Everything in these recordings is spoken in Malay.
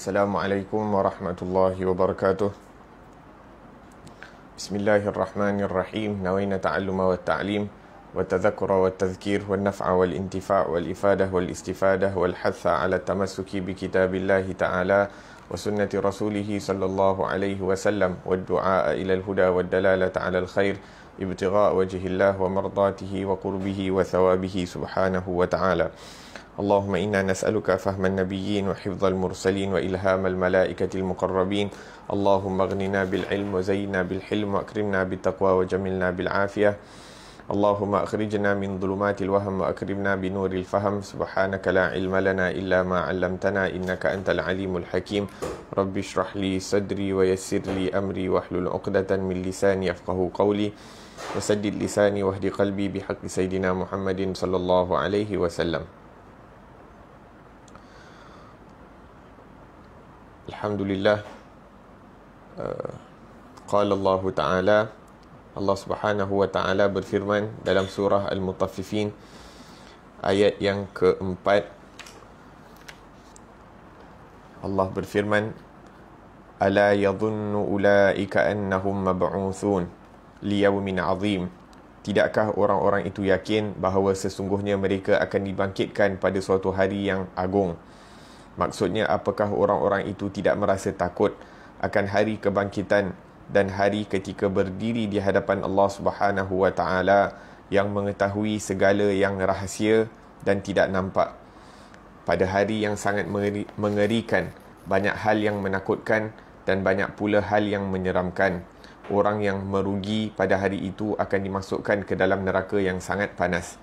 السلام عليكم ورحمة الله وبركاته بسم الله الرحمن الرحيم نوينا تعلم والتعليم والتذكر والتذكير والنفع والانتفاع والإفادة والاستفادة والحث على التمسك بكتاب الله تعالى وسنة رسوله صلى الله عليه وسلم والدعاء إلى الهدى والدلالة على الخير ابتغاء وجه الله ومرضاته وقربه وثوابه سبحانه وتعالى اللهم إنا نسألك فهم النبيين وحفظ المرسلين وإلهام الملائكة المقربين اللهم اغننا بالعلم وزينا بالحلم وأكرمنا بالتقوى وجملنا بالعافية اللهم أخرجنا من ظلمات الوهم وأكرمنا بنور الفهم سبحانك لا علم لنا إلا ما علمتنا إنك أنت العليم الحكيم رب اشرح لي صدري ويسر لي أمري واحلل عقدة من لساني يفقه قولي وسدد لساني واهد قلبي بحق سيدنا محمد صلى الله عليه وسلم Alhamdulillah. لله uh, Allah Taala, Allah Subhanahu Wa Taala berfirman dalam surah Al Mutaffifin ayat yang keempat Allah berfirman "Ala ألا يظن أولئك أنهم مبعوثون ليوم عظيم Tidakkah orang-orang itu yakin bahawa sesungguhnya mereka akan dibangkitkan pada suatu hari yang agung? Maksudnya apakah orang-orang itu tidak merasa takut akan hari kebangkitan dan hari ketika berdiri di hadapan Allah Subhanahu wa taala yang mengetahui segala yang rahsia dan tidak nampak. Pada hari yang sangat mengerikan, banyak hal yang menakutkan dan banyak pula hal yang menyeramkan. Orang yang merugi pada hari itu akan dimasukkan ke dalam neraka yang sangat panas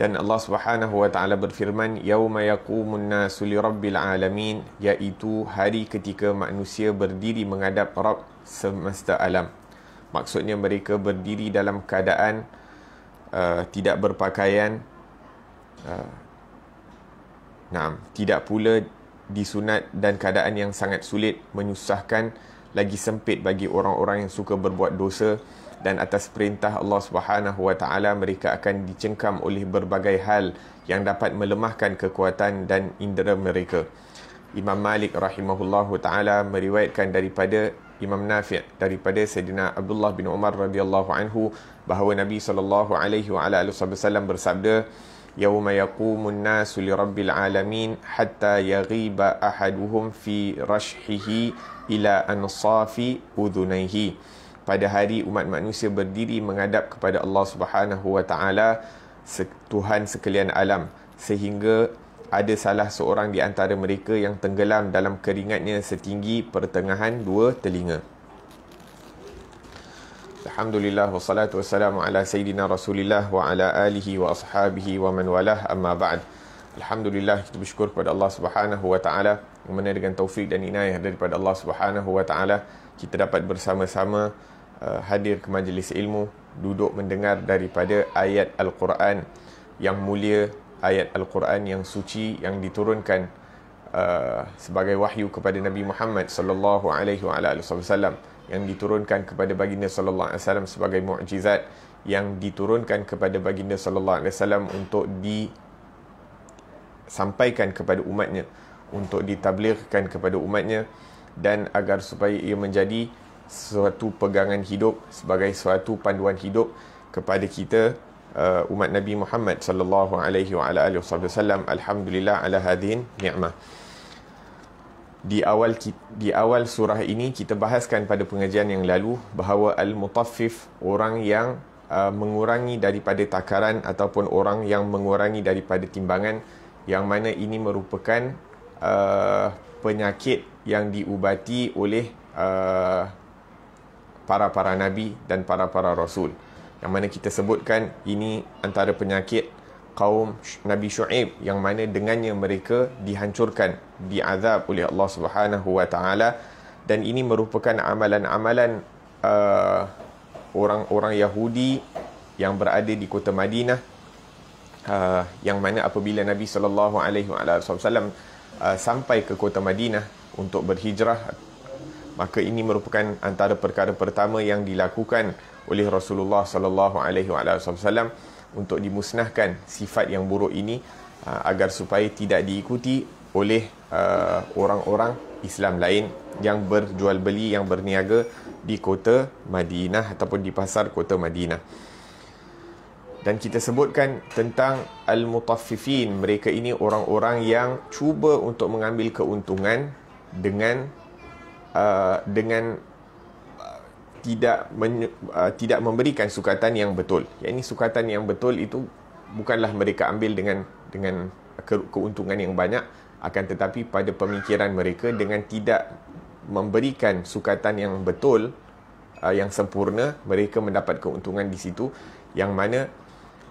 dan Allah Subhanahu wa taala berfirman yauma yaqumun nasu lirabbil alamin iaitu hari ketika manusia berdiri menghadap Rabb semesta alam maksudnya mereka berdiri dalam keadaan uh, tidak berpakaian uh, nah tidak pula disunat dan keadaan yang sangat sulit menyusahkan lagi sempit bagi orang-orang yang suka berbuat dosa dan atas perintah Allah Subhanahu wa taala mereka akan dicengkam oleh berbagai hal yang dapat melemahkan kekuatan dan indera mereka. Imam Malik rahimahullahu taala meriwayatkan daripada Imam Nafi' daripada Sayyidina Abdullah bin Umar radhiyallahu anhu bahawa Nabi sallallahu alaihi wa bersabda yauma yaqumun nasu li rabbil alamin hatta yaghiba ahaduhum fi rashhihi ila ansafi udhunayhi pada hari umat manusia berdiri menghadap kepada Allah Subhanahu Wa Taala Tuhan sekalian alam sehingga ada salah seorang di antara mereka yang tenggelam dalam keringatnya setinggi pertengahan dua telinga. Alhamdulillah wassalatu wassalamu ala sayyidina Rasulillah wa ala alihi wa ashabihi wa man walah amma ba'd. Alhamdulillah kita bersyukur kepada Allah Subhanahu wa taala mengenai dengan taufik dan inayah daripada Allah Subhanahu wa taala kita dapat bersama-sama Uh, hadir ke majlis ilmu duduk mendengar daripada ayat al-Quran yang mulia ayat al-Quran yang suci yang diturunkan uh, sebagai wahyu kepada Nabi Muhammad sallallahu alaihi wasallam yang diturunkan kepada baginda sallallahu alaihi wasallam sebagai mukjizat yang diturunkan kepada baginda sallallahu alaihi wasallam untuk disampaikan kepada umatnya untuk ditabligkan kepada umatnya dan agar supaya ia menjadi suatu pegangan hidup sebagai suatu panduan hidup kepada kita uh, umat Nabi Muhammad sallallahu alaihi wa ala alihi wasallam alhamdulillah ala hadin ni'mah di awal di awal surah ini kita bahaskan pada pengajian yang lalu bahawa al-mutaffif orang yang uh, mengurangi daripada takaran ataupun orang yang mengurangi daripada timbangan yang mana ini merupakan uh, penyakit yang diubati oleh uh, para-para nabi dan para-para rasul yang mana kita sebutkan ini antara penyakit kaum Nabi Shu'aib yang mana dengannya mereka dihancurkan diazab oleh Allah Subhanahu wa taala dan ini merupakan amalan-amalan uh, orang-orang Yahudi yang berada di kota Madinah uh, yang mana apabila Nabi sallallahu alaihi wasallam uh, sampai ke kota Madinah untuk berhijrah maka ini merupakan antara perkara pertama yang dilakukan oleh Rasulullah sallallahu alaihi wasallam untuk dimusnahkan sifat yang buruk ini uh, agar supaya tidak diikuti oleh uh, orang-orang Islam lain yang berjual beli yang berniaga di kota Madinah ataupun di pasar kota Madinah. Dan kita sebutkan tentang al-mutaffifin, mereka ini orang-orang yang cuba untuk mengambil keuntungan dengan uh, dengan uh, tidak men, uh, tidak memberikan sukatan yang betul. Yang ini sukatan yang betul itu bukanlah mereka ambil dengan dengan keuntungan yang banyak akan tetapi pada pemikiran mereka dengan tidak memberikan sukatan yang betul uh, yang sempurna mereka mendapat keuntungan di situ yang mana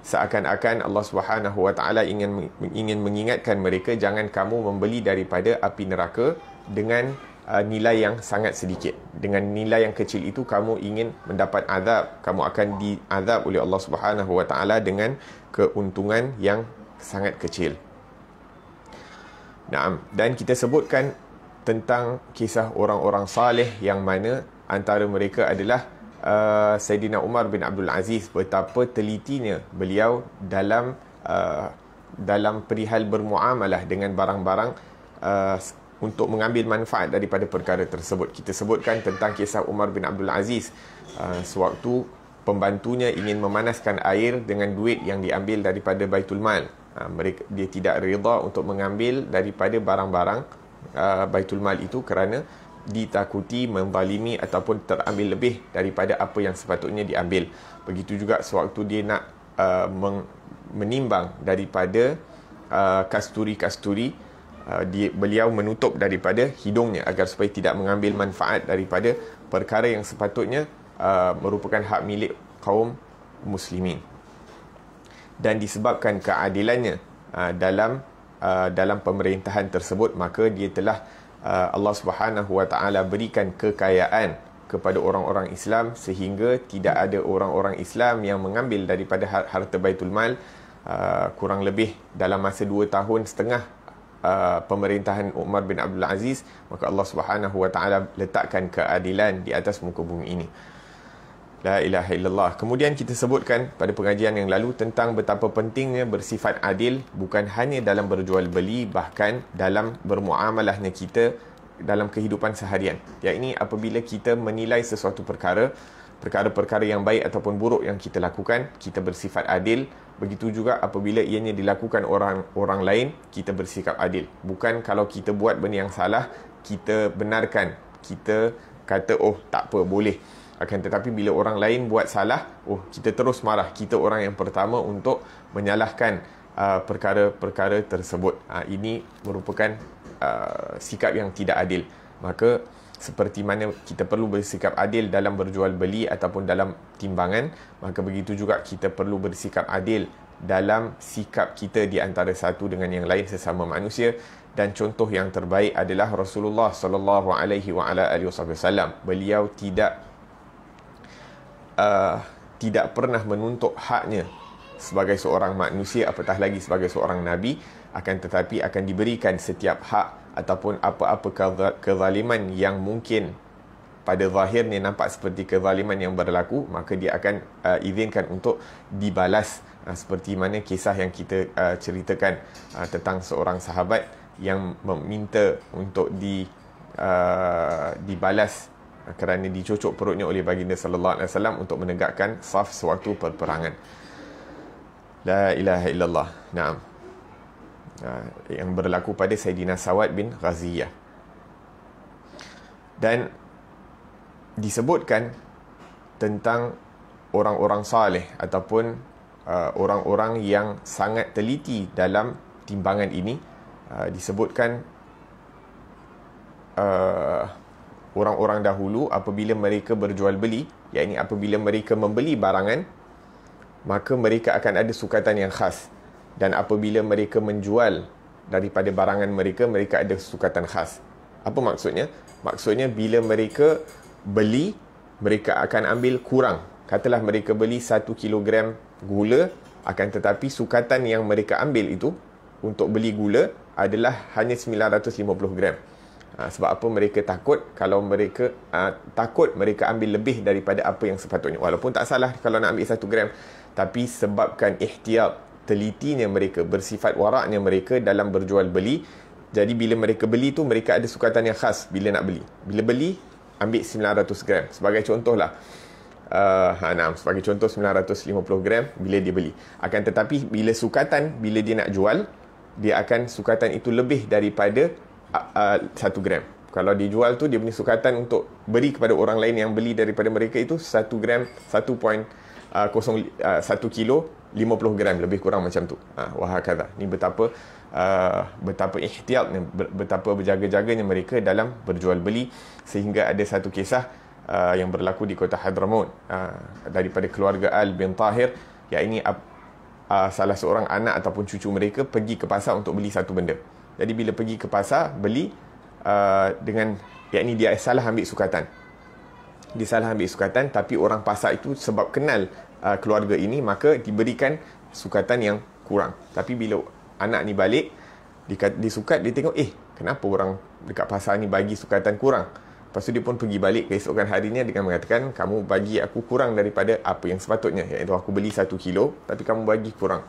seakan-akan Allah Subhanahu Wa Taala ingin ingin mengingatkan mereka jangan kamu membeli daripada api neraka dengan uh, nilai yang sangat sedikit. Dengan nilai yang kecil itu kamu ingin mendapat azab, kamu akan diazab oleh Allah Subhanahu wa taala dengan keuntungan yang sangat kecil. Naam, dan kita sebutkan tentang kisah orang-orang saleh yang mana antara mereka adalah uh, Sayyidina Umar bin Abdul Aziz betapa telitinya beliau dalam uh, dalam perihal bermuamalah dengan barang-barang uh, untuk mengambil manfaat daripada perkara tersebut. Kita sebutkan tentang kisah Umar bin Abdul Aziz uh, sewaktu pembantunya ingin memanaskan air dengan duit yang diambil daripada Baitul Mal. Uh, mereka, dia tidak reda untuk mengambil daripada barang-barang uh, Baitul Mal itu kerana ditakuti membalimi ataupun terambil lebih daripada apa yang sepatutnya diambil. Begitu juga sewaktu dia nak uh, menimbang daripada uh, kasturi-kasturi Uh, dia, beliau menutup daripada hidungnya agar supaya tidak mengambil manfaat daripada perkara yang sepatutnya uh, merupakan hak milik kaum muslimin dan disebabkan keadilannya uh, dalam uh, dalam pemerintahan tersebut maka dia telah uh, Allah Subhanahu Wa Taala berikan kekayaan kepada orang-orang Islam sehingga tidak ada orang-orang Islam yang mengambil daripada harta Baitul Mal uh, kurang lebih dalam masa dua tahun setengah Uh, pemerintahan Umar bin Abdul Aziz maka Allah Subhanahu wa taala letakkan keadilan di atas muka bumi ini la ilaha illallah kemudian kita sebutkan pada pengajian yang lalu tentang betapa pentingnya bersifat adil bukan hanya dalam berjual beli bahkan dalam bermuamalahnya kita dalam kehidupan seharian iaitu apabila kita menilai sesuatu perkara perkara-perkara yang baik ataupun buruk yang kita lakukan, kita bersifat adil. Begitu juga apabila ianya dilakukan orang orang lain, kita bersikap adil. Bukan kalau kita buat benda yang salah, kita benarkan. Kita kata, oh tak apa, boleh. Akan tetapi bila orang lain buat salah, oh kita terus marah. Kita orang yang pertama untuk menyalahkan uh, perkara-perkara tersebut. Uh, ini merupakan uh, sikap yang tidak adil. Maka, seperti mana kita perlu bersikap adil dalam berjual beli ataupun dalam timbangan maka begitu juga kita perlu bersikap adil dalam sikap kita di antara satu dengan yang lain sesama manusia dan contoh yang terbaik adalah Rasulullah sallallahu alaihi wa ala alihi wasallam beliau tidak uh, tidak pernah menuntut haknya sebagai seorang manusia apatah lagi sebagai seorang nabi akan tetapi akan diberikan setiap hak ataupun apa-apa kezaliman yang mungkin pada ni nampak seperti kezaliman yang berlaku maka dia akan uh, izinkan untuk dibalas uh, seperti mana kisah yang kita uh, ceritakan uh, tentang seorang sahabat yang meminta untuk di uh, dibalas uh, kerana dicocok perutnya oleh baginda sallallahu alaihi wasallam untuk menegakkan saf sewaktu peperangan la ilaha illallah naam Ah, yang berlaku pada Sayyidina Sawad bin Raziyah. Dan disebutkan tentang orang-orang saleh ataupun uh, orang-orang yang sangat teliti dalam timbangan ini uh, disebutkan uh, orang-orang dahulu apabila mereka berjual beli iaitu apabila mereka membeli barangan maka mereka akan ada sukatan yang khas dan apabila mereka menjual daripada barangan mereka mereka ada sukatan khas apa maksudnya maksudnya bila mereka beli mereka akan ambil kurang katalah mereka beli 1 kg gula akan tetapi sukatan yang mereka ambil itu untuk beli gula adalah hanya 950 gram ha, sebab apa mereka takut kalau mereka ha, takut mereka ambil lebih daripada apa yang sepatutnya walaupun tak salah kalau nak ambil 1 gram tapi sebabkan ikhtiar telitinya mereka, bersifat waraknya mereka dalam berjual beli. Jadi bila mereka beli tu mereka ada sukatan yang khas bila nak beli. Bila beli ambil 900 gram sebagai contohlah. Uh, ha, nah, sebagai contoh 950 gram bila dia beli akan tetapi bila sukatan bila dia nak jual dia akan sukatan itu lebih daripada uh, uh, 1 gram kalau dia jual tu dia punya sukatan untuk beri kepada orang lain yang beli daripada mereka itu 1 gram 1.01 uh, uh, kilo 50 gram lebih kurang macam tu. Ah ha, wahakaza. Ni betapa uh, betapa ihtiyat betapa berjaga-jaganya mereka dalam berjual beli sehingga ada satu kisah uh, yang berlaku di kota Hadramaut uh, daripada keluarga Al bin Tahir yakni uh, salah seorang anak ataupun cucu mereka pergi ke pasar untuk beli satu benda. Jadi bila pergi ke pasar beli uh, dengan ini dia salah ambil sukatan. Dia salah ambil sukatan tapi orang pasar itu sebab kenal uh, keluarga ini maka diberikan sukatan yang kurang tapi bila anak ni balik disukat dia tengok eh kenapa orang dekat pasar ni bagi sukatan kurang lepas tu dia pun pergi balik keesokan harinya dengan mengatakan kamu bagi aku kurang daripada apa yang sepatutnya iaitu aku beli satu kilo tapi kamu bagi kurang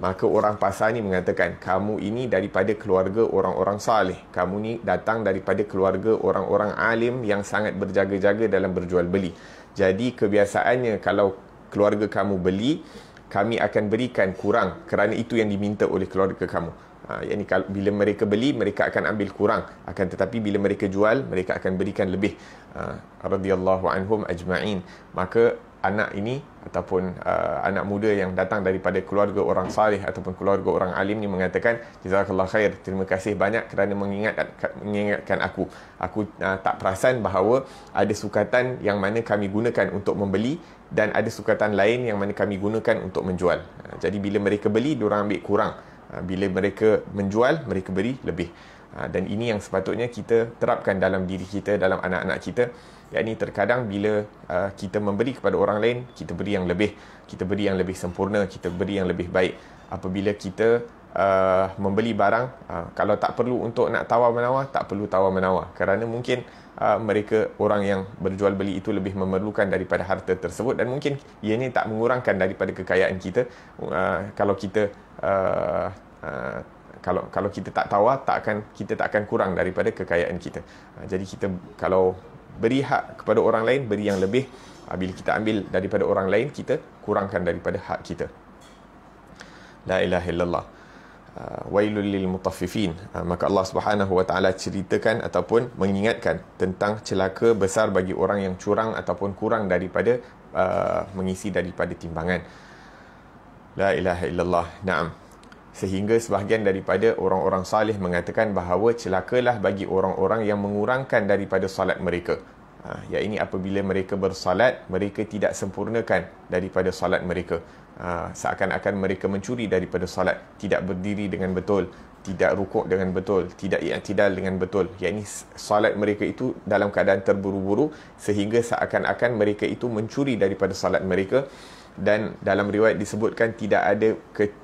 maka orang pasar ni mengatakan kamu ini daripada keluarga orang-orang saleh kamu ni datang daripada keluarga orang-orang alim yang sangat berjaga-jaga dalam berjual beli jadi kebiasaannya kalau keluarga kamu beli kami akan berikan kurang kerana itu yang diminta oleh keluarga kamu ha, yang ini kalau bila mereka beli mereka akan ambil kurang akan tetapi bila mereka jual mereka akan berikan lebih ha, radhiyallahu anhum ajma'in maka anak ini ataupun uh, anak muda yang datang daripada keluarga orang salih ataupun keluarga orang alim ni mengatakan jazakallah khair terima kasih banyak kerana mengingatkan mengingatkan aku aku uh, tak perasan bahawa ada sukatan yang mana kami gunakan untuk membeli dan ada sukatan lain yang mana kami gunakan untuk menjual. Ha, jadi bila mereka beli, diorang ambil kurang. Ha, bila mereka menjual, mereka beri lebih. Ha, dan ini yang sepatutnya kita terapkan dalam diri kita, dalam anak-anak kita. Yang ini terkadang bila kita memberi kepada orang lain, kita beri yang lebih. Kita beri yang lebih sempurna, kita beri yang lebih baik. Apabila kita membeli barang, kalau tak perlu untuk nak tawar-menawar, tak perlu tawar-menawar. Kerana mungkin... Ah, mereka orang yang berjual beli itu lebih memerlukan daripada harta tersebut dan mungkin ini tak mengurangkan daripada kekayaan kita uh, kalau kita uh, uh, kalau kalau kita tak tawar tak akan kita tak akan kurang daripada kekayaan kita. Jadi kita kalau beri hak kepada orang lain beri yang lebih bila kita ambil daripada orang lain kita kurangkan daripada hak kita. La ilaha illallah. Ah, wailul lil mutaffifin ah, maka Allah Subhanahu wa taala ceritakan ataupun mengingatkan tentang celaka besar bagi orang yang curang ataupun kurang daripada uh, mengisi daripada timbangan la ilaha illallah naam sehingga sebahagian daripada orang-orang salih mengatakan bahawa celakalah bagi orang-orang yang mengurangkan daripada salat mereka Ya ini apabila mereka bersalat, mereka tidak sempurnakan daripada salat mereka. Ah, seakan-akan mereka mencuri daripada salat. Tidak berdiri dengan betul. Tidak rukuk dengan betul. Tidak iktidal dengan betul. Ya ini salat mereka itu dalam keadaan terburu-buru sehingga seakan-akan mereka itu mencuri daripada salat mereka dan dalam riwayat disebutkan tidak ada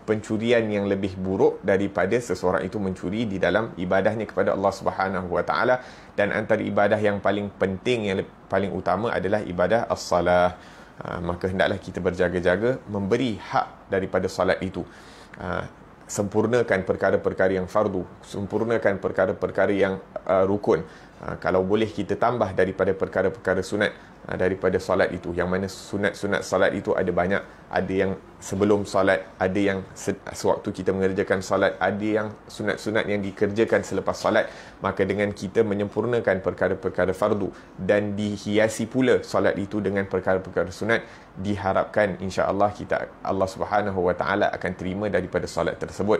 pencurian yang lebih buruk daripada seseorang itu mencuri di dalam ibadahnya kepada Allah Subhanahu wa taala dan antara ibadah yang paling penting yang paling utama adalah ibadah as-salah ha, maka hendaklah kita berjaga-jaga memberi hak daripada salat itu ha, sempurnakan perkara-perkara yang fardu sempurnakan perkara-perkara yang uh, rukun Ha, kalau boleh kita tambah daripada perkara-perkara sunat Ah, daripada solat itu yang mana sunat-sunat solat itu ada banyak ada yang sebelum solat ada yang sewaktu kita mengerjakan solat ada yang sunat-sunat yang dikerjakan selepas solat maka dengan kita menyempurnakan perkara-perkara fardu dan dihiasi pula solat itu dengan perkara-perkara sunat diharapkan insya-Allah kita Allah Subhanahu wa taala akan terima daripada solat tersebut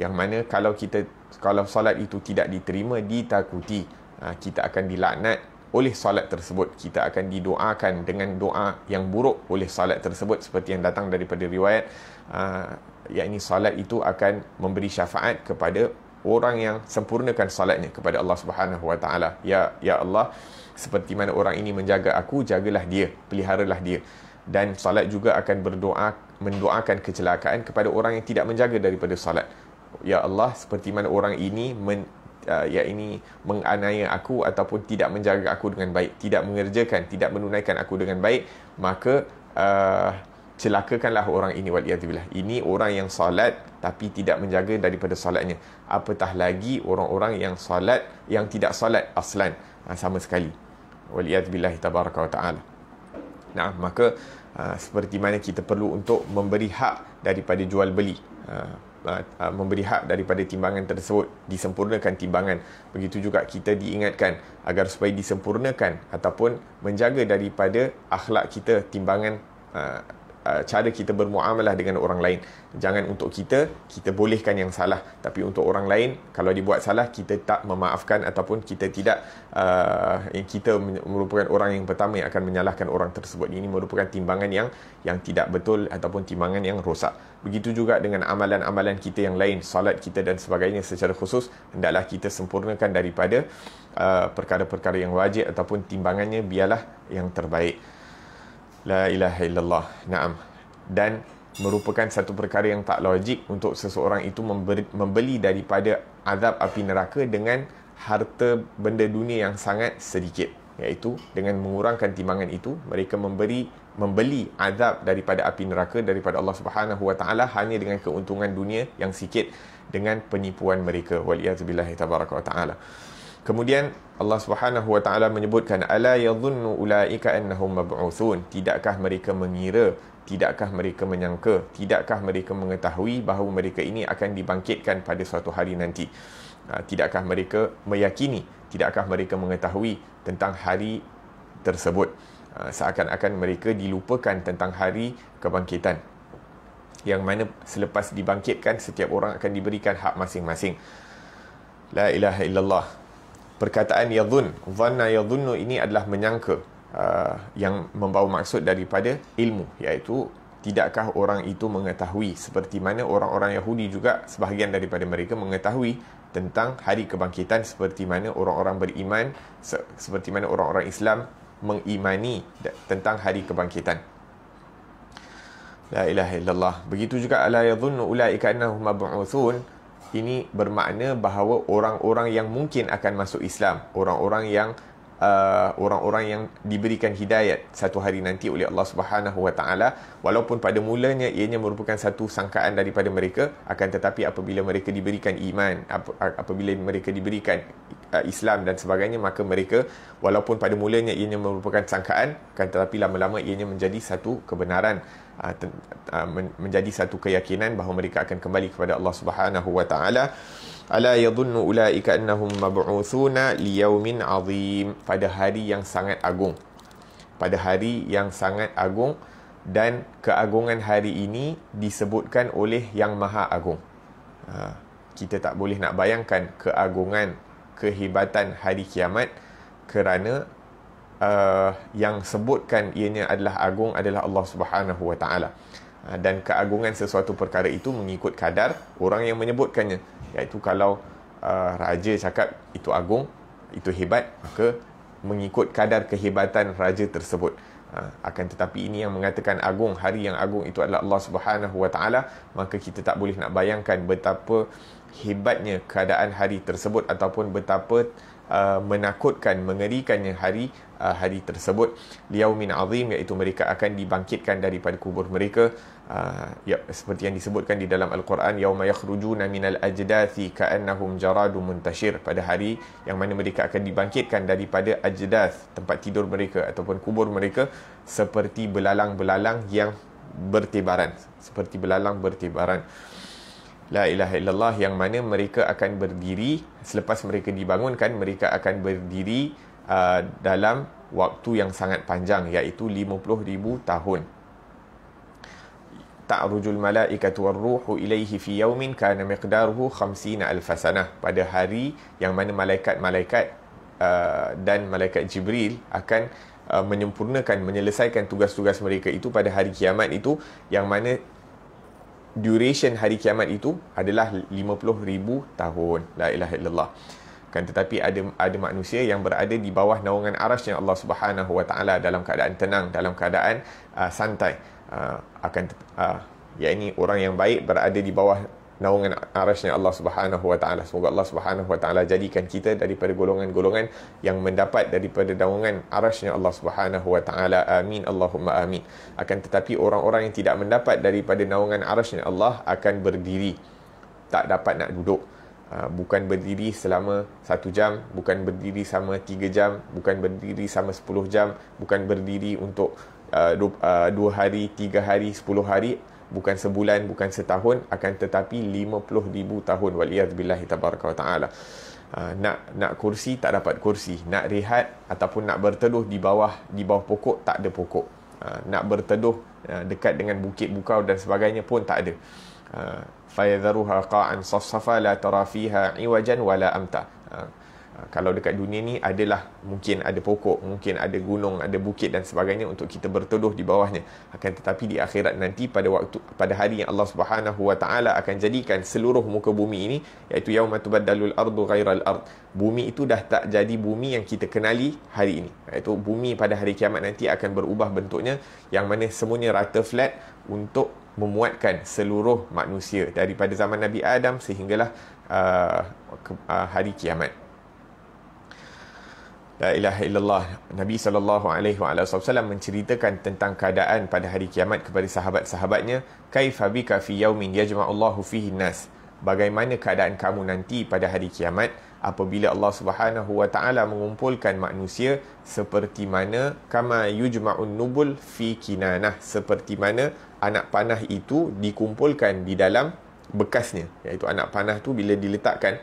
yang mana kalau kita kalau solat itu tidak diterima ditakuti ah, kita akan dilaknat oleh solat tersebut kita akan didoakan dengan doa yang buruk oleh solat tersebut seperti yang datang daripada riwayat uh, yakni solat itu akan memberi syafaat kepada orang yang sempurnakan solatnya kepada Allah Subhanahu Wa Taala ya ya Allah seperti mana orang ini menjaga aku jagalah dia peliharalah dia dan solat juga akan berdoa mendoakan kecelakaan kepada orang yang tidak menjaga daripada solat ya Allah seperti mana orang ini men, uh, ya ini menganiaya aku ataupun tidak menjaga aku dengan baik, tidak mengerjakan, tidak menunaikan aku dengan baik, maka uh, celakakanlah orang ini waliyatullah. Ini orang yang salat tapi tidak menjaga daripada salatnya. Apatah lagi orang-orang yang salat yang tidak salat aslan uh, sama sekali. Waliyatullah tabaraka wa taala. Nah, maka uh, seperti mana kita perlu untuk memberi hak daripada jual beli. Uh, Ah, ah, memberi hak daripada timbangan tersebut disempurnakan timbangan begitu juga kita diingatkan agar supaya disempurnakan ataupun menjaga daripada akhlak kita timbangan ah, Uh, cara kita bermuamalah dengan orang lain. Jangan untuk kita, kita bolehkan yang salah. Tapi untuk orang lain, kalau dibuat salah, kita tak memaafkan ataupun kita tidak, uh, kita merupakan orang yang pertama yang akan menyalahkan orang tersebut. Ini merupakan timbangan yang yang tidak betul ataupun timbangan yang rosak. Begitu juga dengan amalan-amalan kita yang lain, salat kita dan sebagainya secara khusus, hendaklah kita sempurnakan daripada uh, perkara-perkara yang wajib ataupun timbangannya biarlah yang terbaik. La ilaha illallah. Naam. Dan merupakan satu perkara yang tak logik untuk seseorang itu membeli daripada azab api neraka dengan harta benda dunia yang sangat sedikit iaitu dengan mengurangkan timbangan itu mereka memberi membeli azab daripada api neraka daripada Allah Subhanahu Wa Taala hanya dengan keuntungan dunia yang sikit dengan penipuan mereka waliyazbillahi tabaraka wa taala Kemudian Allah Subhanahu Wa Taala menyebutkan ala yadhunnu ulaika annahum mab'utsun. Tidakkah mereka mengira? Tidakkah mereka menyangka? Tidakkah mereka mengetahui bahawa mereka ini akan dibangkitkan pada suatu hari nanti? Ha, tidakkah mereka meyakini? Tidakkah mereka mengetahui tentang hari tersebut? Ha, seakan-akan mereka dilupakan tentang hari kebangkitan yang mana selepas dibangkitkan setiap orang akan diberikan hak masing-masing. La ilaha illallah perkataan yadhun dhanna yadhunnu ini adalah menyangka uh, yang membawa maksud daripada ilmu iaitu tidakkah orang itu mengetahui seperti mana orang-orang Yahudi juga sebahagian daripada mereka mengetahui tentang hari kebangkitan seperti mana orang-orang beriman se- seperti mana orang-orang Islam mengimani tentang hari kebangkitan la ilaha illallah begitu juga la yadhunnu ulaika annahum mab'utsun ini bermakna bahawa orang-orang yang mungkin akan masuk Islam, orang-orang yang uh, orang-orang yang diberikan hidayat satu hari nanti oleh Allah Subhanahu Wa Taala, walaupun pada mulanya ianya merupakan satu sangkaan daripada mereka, akan tetapi apabila mereka diberikan iman, ap- apabila mereka diberikan uh, Islam dan sebagainya, maka mereka walaupun pada mulanya ianya merupakan sangkaan, akan tetapi lama-lama ianya menjadi satu kebenaran uh, ah, ten, uh, ah, men, menjadi satu keyakinan bahawa mereka akan kembali kepada Allah Subhanahu wa taala ala yadhunnu ulaika annahum mab'utsuna liyaumin 'azim pada hari yang sangat agung pada hari yang sangat agung dan keagungan hari ini disebutkan oleh yang maha agung ah, kita tak boleh nak bayangkan keagungan kehebatan hari kiamat kerana uh, yang sebutkan ianya adalah agung adalah Allah Subhanahu Wa Taala uh, dan keagungan sesuatu perkara itu mengikut kadar orang yang menyebutkannya iaitu kalau uh, raja cakap itu agung itu hebat maka mengikut kadar kehebatan raja tersebut Ha, akan tetapi ini yang mengatakan agung hari yang agung itu adalah Allah Subhanahu Wa Taala maka kita tak boleh nak bayangkan betapa hebatnya keadaan hari tersebut ataupun betapa Uh, menakutkan mengerikan yang hari uh, hari tersebut liaumin azim iaitu mereka akan dibangkitkan daripada kubur mereka uh, ya seperti yang disebutkan di dalam al-Quran yauma yakhrujuna minal ajdathi ka'annahum jaradun muntashir pada hari yang mana mereka akan dibangkitkan daripada ajdath tempat tidur mereka ataupun kubur mereka seperti belalang-belalang yang bertibaran seperti belalang bertibaran uh, La ilaha illallah yang mana mereka akan berdiri selepas mereka dibangunkan mereka akan berdiri uh, dalam waktu yang sangat panjang iaitu 50000 tahun. Ta'rujul malaikatu warruhu ilaihi fi yaumin kana miqdaruhu 50000 sanah pada hari yang mana malaikat-malaikat uh, dan malaikat Jibril akan uh, menyempurnakan menyelesaikan tugas-tugas mereka itu pada hari kiamat itu yang mana duration hari kiamat itu adalah ribu tahun. La ilaha illallah. Kan tetapi ada ada manusia yang berada di bawah naungan aras yang Allah Subhanahu Wa dalam keadaan tenang, dalam keadaan uh, santai. Uh, akan uh, ah, yakni orang yang baik berada di bawah naungan arasnya Allah Subhanahu Wa Taala. Semoga Allah Subhanahu Wa Taala jadikan kita daripada golongan-golongan yang mendapat daripada naungan arasnya Allah Subhanahu Wa Taala. Amin. Allahumma amin. Akan tetapi orang-orang yang tidak mendapat daripada naungan arasnya Allah akan berdiri tak dapat nak duduk. Ah, bukan berdiri selama satu jam, bukan berdiri sama tiga jam, bukan berdiri sama sepuluh jam, bukan berdiri untuk ah, ah, dua hari, tiga hari, sepuluh hari bukan sebulan, bukan setahun akan tetapi 50,000 tahun waliyazbillahi tabaraka wa ta'ala ah, nak nak kursi tak dapat kursi nak rehat ataupun nak berteduh di bawah di bawah pokok tak ada pokok ah, nak berteduh ah, dekat dengan bukit bukau dan sebagainya pun tak ada fa qa'an safsafa la tara fiha iwajan wala amta Ah, kalau dekat dunia ni adalah mungkin ada pokok, mungkin ada gunung, ada bukit dan sebagainya untuk kita berteduh di bawahnya. Akan tetapi di akhirat nanti pada waktu pada hari yang Allah Subhanahu Wa Taala akan jadikan seluruh muka bumi ini iaitu yaumatubaddalul ardu ghairal ard. Bumi itu dah tak jadi bumi yang kita kenali hari ini. Iaitu bumi pada hari kiamat nanti akan berubah bentuknya yang mana semuanya rata flat untuk memuatkan seluruh manusia daripada zaman Nabi Adam sehinggalah uh, ke, uh, hari kiamat. La ilaha illallah. Nabi sallallahu alaihi wasallam menceritakan tentang keadaan pada hari kiamat kepada sahabat-sahabatnya, kaifa bika fi yaumin yajma'ullahu fihi nas. Bagaimana keadaan kamu nanti pada hari kiamat apabila Allah Subhanahu wa taala mengumpulkan manusia seperti mana kama yujma'un nubul fi kinanah seperti mana anak panah itu dikumpulkan di dalam bekasnya iaitu anak panah tu bila diletakkan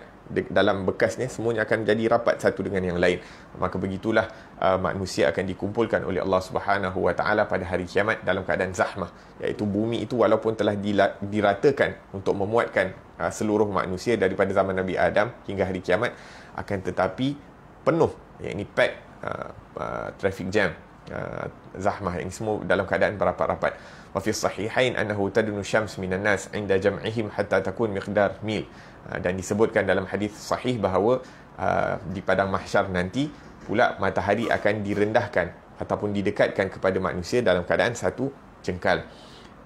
dalam bekas ni semuanya akan jadi rapat satu dengan yang lain maka begitulah uh, manusia akan dikumpulkan oleh Allah Subhanahu Wa Taala pada hari kiamat dalam keadaan zahmah iaitu bumi itu walaupun telah diratakan untuk memuatkan uh, seluruh manusia daripada zaman Nabi Adam hingga hari kiamat akan tetapi penuh yakni pack uh, uh, traffic jam uh, zahmah yang semua dalam keadaan berapat-rapat wa fi sahihain annahu tadnu syams minan nas 'inda jam'ihim hatta takun miqdar mil Ah, dan disebutkan dalam hadis sahih bahawa uh, di padang mahsyar nanti pula matahari akan direndahkan ataupun didekatkan kepada manusia dalam keadaan satu cengkal.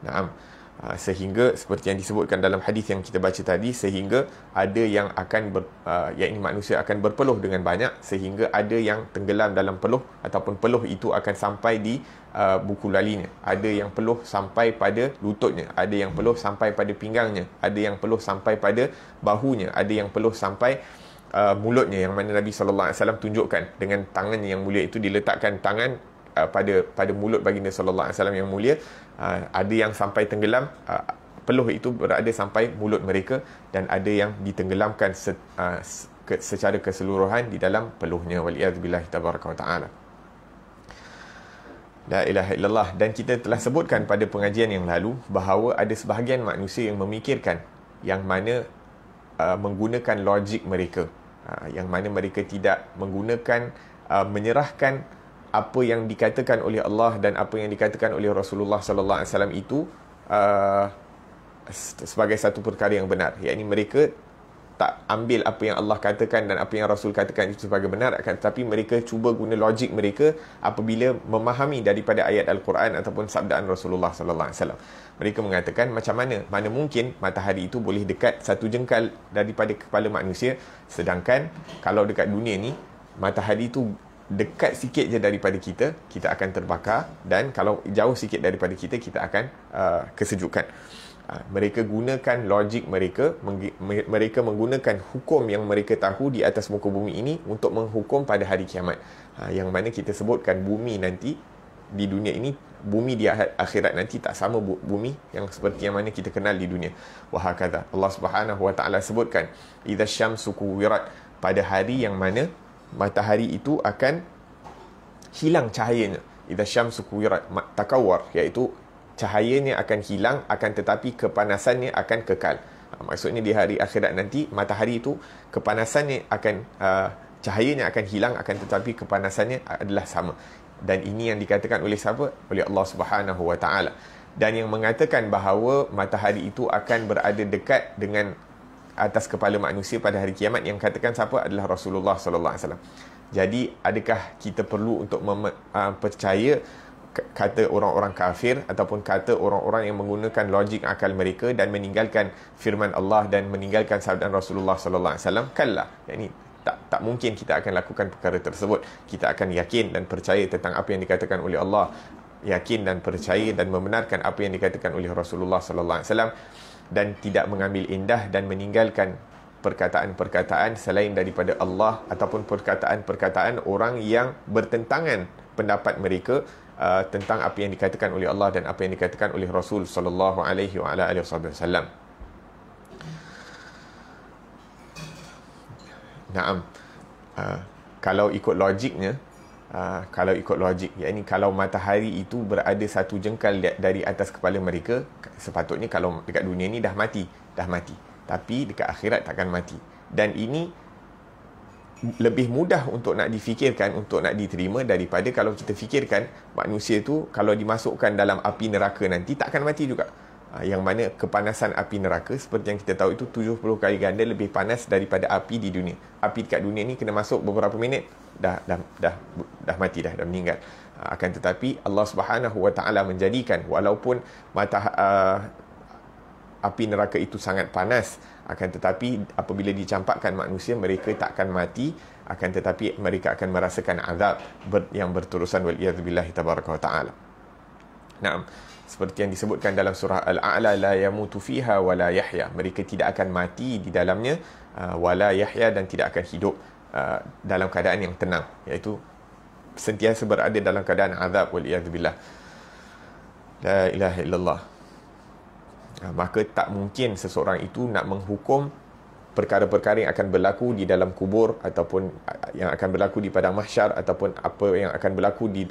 Naam. Uh, sehingga seperti yang disebutkan dalam hadis yang kita baca tadi sehingga ada yang akan ber, uh, yakni manusia akan berpeluh dengan banyak sehingga ada yang tenggelam dalam peluh ataupun peluh itu akan sampai di uh, buku lalinya. Ada yang peluh sampai pada lututnya, ada yang peluh sampai pada pinggangnya, ada yang peluh sampai pada bahunya, ada yang peluh sampai uh, mulutnya yang mana Nabi sallallahu alaihi wasallam tunjukkan dengan tangan yang mulia itu diletakkan tangan uh, pada pada mulut baginda sallallahu alaihi wasallam yang mulia. Uh, ada yang sampai tenggelam uh, peluh itu berada sampai mulut mereka dan ada yang ditenggelamkan se, uh, ke, secara keseluruhan di dalam peluhnya waliyad billahi tabaraka wa taala La ilaha illallah dan kita telah sebutkan pada pengajian yang lalu bahawa ada sebahagian manusia yang memikirkan yang mana uh, menggunakan logik mereka uh, yang mana mereka tidak menggunakan uh, menyerahkan apa yang dikatakan oleh Allah dan apa yang dikatakan oleh Rasulullah saw itu uh, sebagai satu perkara yang benar yakni mereka tak ambil apa yang Allah katakan dan apa yang Rasul katakan itu sebagai benar akan tetapi mereka cuba guna logik mereka apabila memahami daripada ayat al-Quran ataupun sabdaan Rasulullah sallallahu alaihi wasallam. Mereka mengatakan macam mana? Mana mungkin matahari itu boleh dekat satu jengkal daripada kepala manusia sedangkan kalau dekat dunia ni matahari itu dekat sikit je daripada kita kita akan terbakar dan kalau jauh sikit daripada kita kita akan uh, kesejukan. kesejukan. Ah, mereka gunakan logik mereka mereka menggunakan hukum yang mereka tahu di atas muka bumi ini untuk menghukum pada hari kiamat ah, yang mana kita sebutkan bumi nanti di dunia ini bumi di akhirat nanti tak sama bumi yang seperti yang mana kita kenal di dunia wahakadha Allah Subhanahu wa taala sebutkan idza syamsu kuwirat pada hari yang mana matahari itu akan hilang cahayanya idza syamsu kuwirat takawwar iaitu cahayanya akan hilang akan tetapi kepanasannya akan kekal ha, maksudnya di hari akhirat nanti matahari itu kepanasannya akan ha, cahayanya akan hilang akan tetapi kepanasannya adalah sama dan ini yang dikatakan oleh siapa oleh Allah Subhanahu wa taala dan yang mengatakan bahawa matahari itu akan berada dekat dengan atas kepala manusia pada hari kiamat yang katakan siapa adalah Rasulullah sallallahu alaihi wasallam jadi adakah kita perlu untuk uh, percaya kata orang-orang kafir ataupun kata orang-orang yang menggunakan logik akal mereka dan meninggalkan firman Allah dan meninggalkan sabda Rasulullah sallallahu alaihi wasallam kalla yakni tak tak mungkin kita akan lakukan perkara tersebut kita akan yakin dan percaya tentang apa yang dikatakan oleh Allah yakin dan percaya dan membenarkan apa yang dikatakan oleh Rasulullah sallallahu alaihi wasallam dan tidak mengambil indah dan meninggalkan perkataan-perkataan selain daripada Allah ataupun perkataan-perkataan orang yang bertentangan pendapat mereka Uh, tentang apa yang dikatakan oleh Allah dan apa yang dikatakan oleh Rasul sallallahu alaihi wa alihi wasallam. Naam. Uh, kalau ikut logiknya, uh, kalau ikut logik, yakni kalau matahari itu berada satu jengkal dari atas kepala mereka, sepatutnya kalau dekat dunia ni dah mati, dah mati. Tapi dekat akhirat takkan mati. Dan ini lebih mudah untuk nak difikirkan untuk nak diterima daripada kalau kita fikirkan manusia tu kalau dimasukkan dalam api neraka nanti tak akan mati juga ah, yang mana kepanasan api neraka seperti yang kita tahu itu 70 kali ganda lebih panas daripada api di dunia api dekat dunia ni kena masuk beberapa minit dah dah dah dah mati dah dah meninggal ah, akan tetapi Allah Subhanahu Wa Taala menjadikan walaupun mata uh, ah, api neraka itu sangat panas akan tetapi apabila dicampakkan manusia mereka takkan mati akan tetapi mereka akan merasakan azab ber, yang berterusan wal iyad billahi tabaraka wa taala Naam seperti yang disebutkan dalam surah al-a'la la yamutu fiha wa la yahya mereka tidak akan mati di dalamnya uh, wa la yahya dan tidak akan hidup uh, dalam keadaan yang tenang iaitu sentiasa berada dalam keadaan azab wal iyad billah la ilaha illallah Ah, maka tak mungkin seseorang itu nak menghukum perkara-perkara yang akan berlaku di dalam kubur ataupun ah, ah, yang akan berlaku di padang mahsyar ataupun apa yang akan berlaku di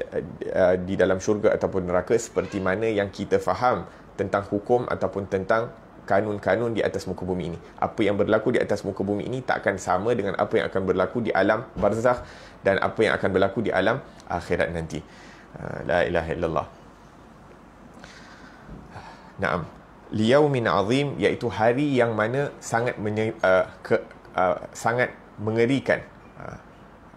di dalam syurga ataupun neraka seperti mana yang kita faham tentang hukum ataupun tentang kanun-kanun di atas muka bumi ini. Apa yang berlaku di atas muka bumi ini tak akan sama dengan apa yang akan berlaku di alam barzakh dan apa yang akan berlaku di alam akhirat nanti. La ilaha illallah. Naam liyaumin azim iaitu hari yang mana sangat menye, uh, ke, uh, sangat mengerikan uh,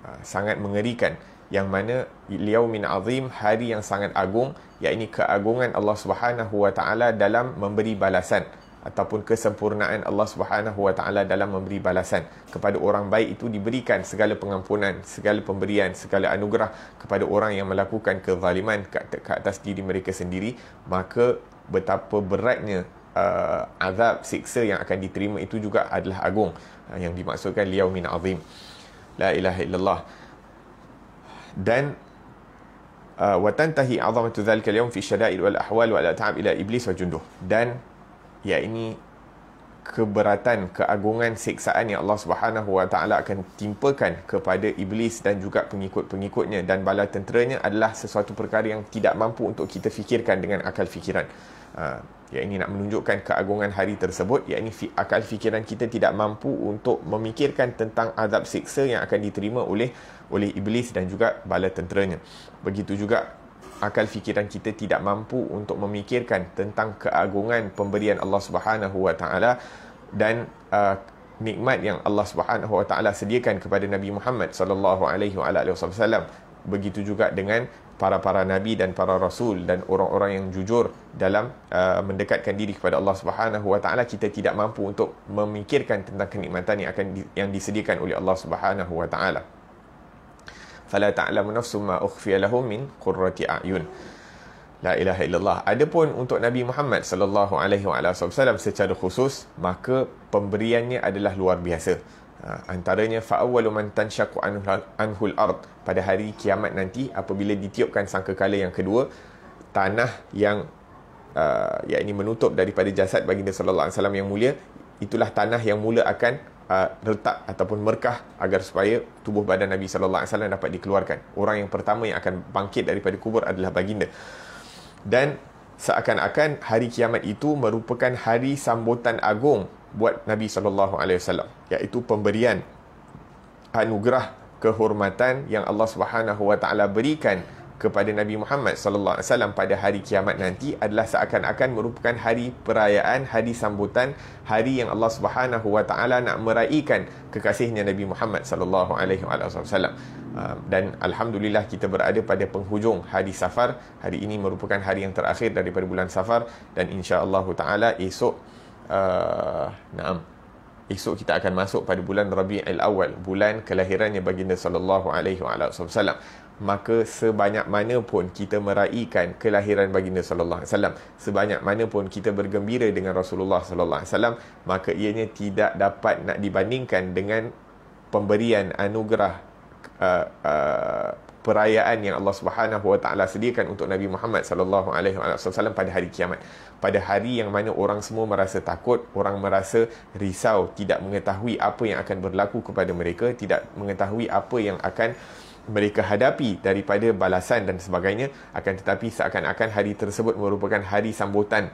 uh, sangat mengerikan yang mana liyaumin azim hari yang sangat agung yakni keagungan Allah Subhanahu wa taala dalam memberi balasan ataupun kesempurnaan Allah Subhanahu wa taala dalam memberi balasan kepada orang baik itu diberikan segala pengampunan segala pemberian segala anugerah kepada orang yang melakukan kezaliman ke atas diri mereka sendiri maka betapa beratnya uh, azab siksa yang akan diterima itu juga adalah agung uh, yang dimaksudkan liyaumin azim la ilaha illallah dan uh, wa tantahi azamatu zalika al-yawm fi shada'il wal ahwal wa la ta'ab ila iblis wa junduh dan ya ini keberatan keagungan siksaan yang Allah Subhanahu wa taala akan timpakan kepada iblis dan juga pengikut-pengikutnya dan bala tenteranya adalah sesuatu perkara yang tidak mampu untuk kita fikirkan dengan akal fikiran ya ini nak menunjukkan keagungan hari tersebut ya ini akal fikiran kita tidak mampu untuk memikirkan tentang azab siksa yang akan diterima oleh oleh iblis dan juga bala tenteranya begitu juga akal fikiran kita tidak mampu untuk memikirkan tentang keagungan pemberian Allah Subhanahu Wa Taala dan uh, nikmat yang Allah Subhanahu Wa Taala sediakan kepada Nabi Muhammad sallallahu alaihi wasallam begitu juga dengan para-para nabi dan para rasul dan orang-orang yang jujur dalam uh, mendekatkan diri kepada Allah Subhanahu Wa Taala kita tidak mampu untuk memikirkan tentang kenikmatan yang akan di, yang disediakan oleh Allah Subhanahu Wa Taala. Fala ta'lamu nafsum ma ukhfiya lahum min qurrati a'yun. La ilaha illallah. Adapun untuk Nabi Muhammad sallallahu alaihi wasallam secara khusus maka pemberiannya adalah luar biasa. Ah, antaranya fa'awwalu man tansyaqu anhul ard pada hari kiamat nanti apabila ditiupkan sangkakala yang kedua tanah yang uh, ah, yakni menutup daripada jasad baginda sallallahu alaihi wasallam yang mulia itulah tanah yang mula akan uh, ah, retak ataupun merkah agar supaya tubuh badan Nabi sallallahu alaihi wasallam dapat dikeluarkan orang yang pertama yang akan bangkit daripada kubur adalah baginda dan seakan-akan hari kiamat itu merupakan hari sambutan agung buat Nabi saw. alaihi iaitu pemberian anugerah kehormatan yang Allah Subhanahu wa taala berikan kepada Nabi Muhammad sallallahu alaihi wasallam pada hari kiamat nanti adalah seakan-akan merupakan hari perayaan, hari sambutan, hari yang Allah Subhanahu wa taala nak meraikan kekasihnya Nabi Muhammad sallallahu alaihi wasallam. Um, dan alhamdulillah kita berada pada penghujung hari Safar. Hari ini merupakan hari yang terakhir daripada bulan Safar dan insya-Allah taala esok uh, naam esok kita akan masuk pada bulan Rabiul Awal bulan kelahirannya baginda sallallahu alaihi wasallam maka sebanyak mana pun kita meraikan kelahiran baginda sallallahu alaihi wasallam sebanyak mana pun kita bergembira dengan Rasulullah sallallahu alaihi wasallam maka ianya tidak dapat nak dibandingkan dengan pemberian anugerah uh, uh, perayaan yang Allah Subhanahu Wa Taala sediakan untuk Nabi Muhammad sallallahu alaihi wasallam pada hari kiamat. Pada hari yang mana orang semua merasa takut, orang merasa risau, tidak mengetahui apa yang akan berlaku kepada mereka, tidak mengetahui apa yang akan mereka hadapi daripada balasan dan sebagainya akan tetapi seakan-akan hari tersebut merupakan hari sambutan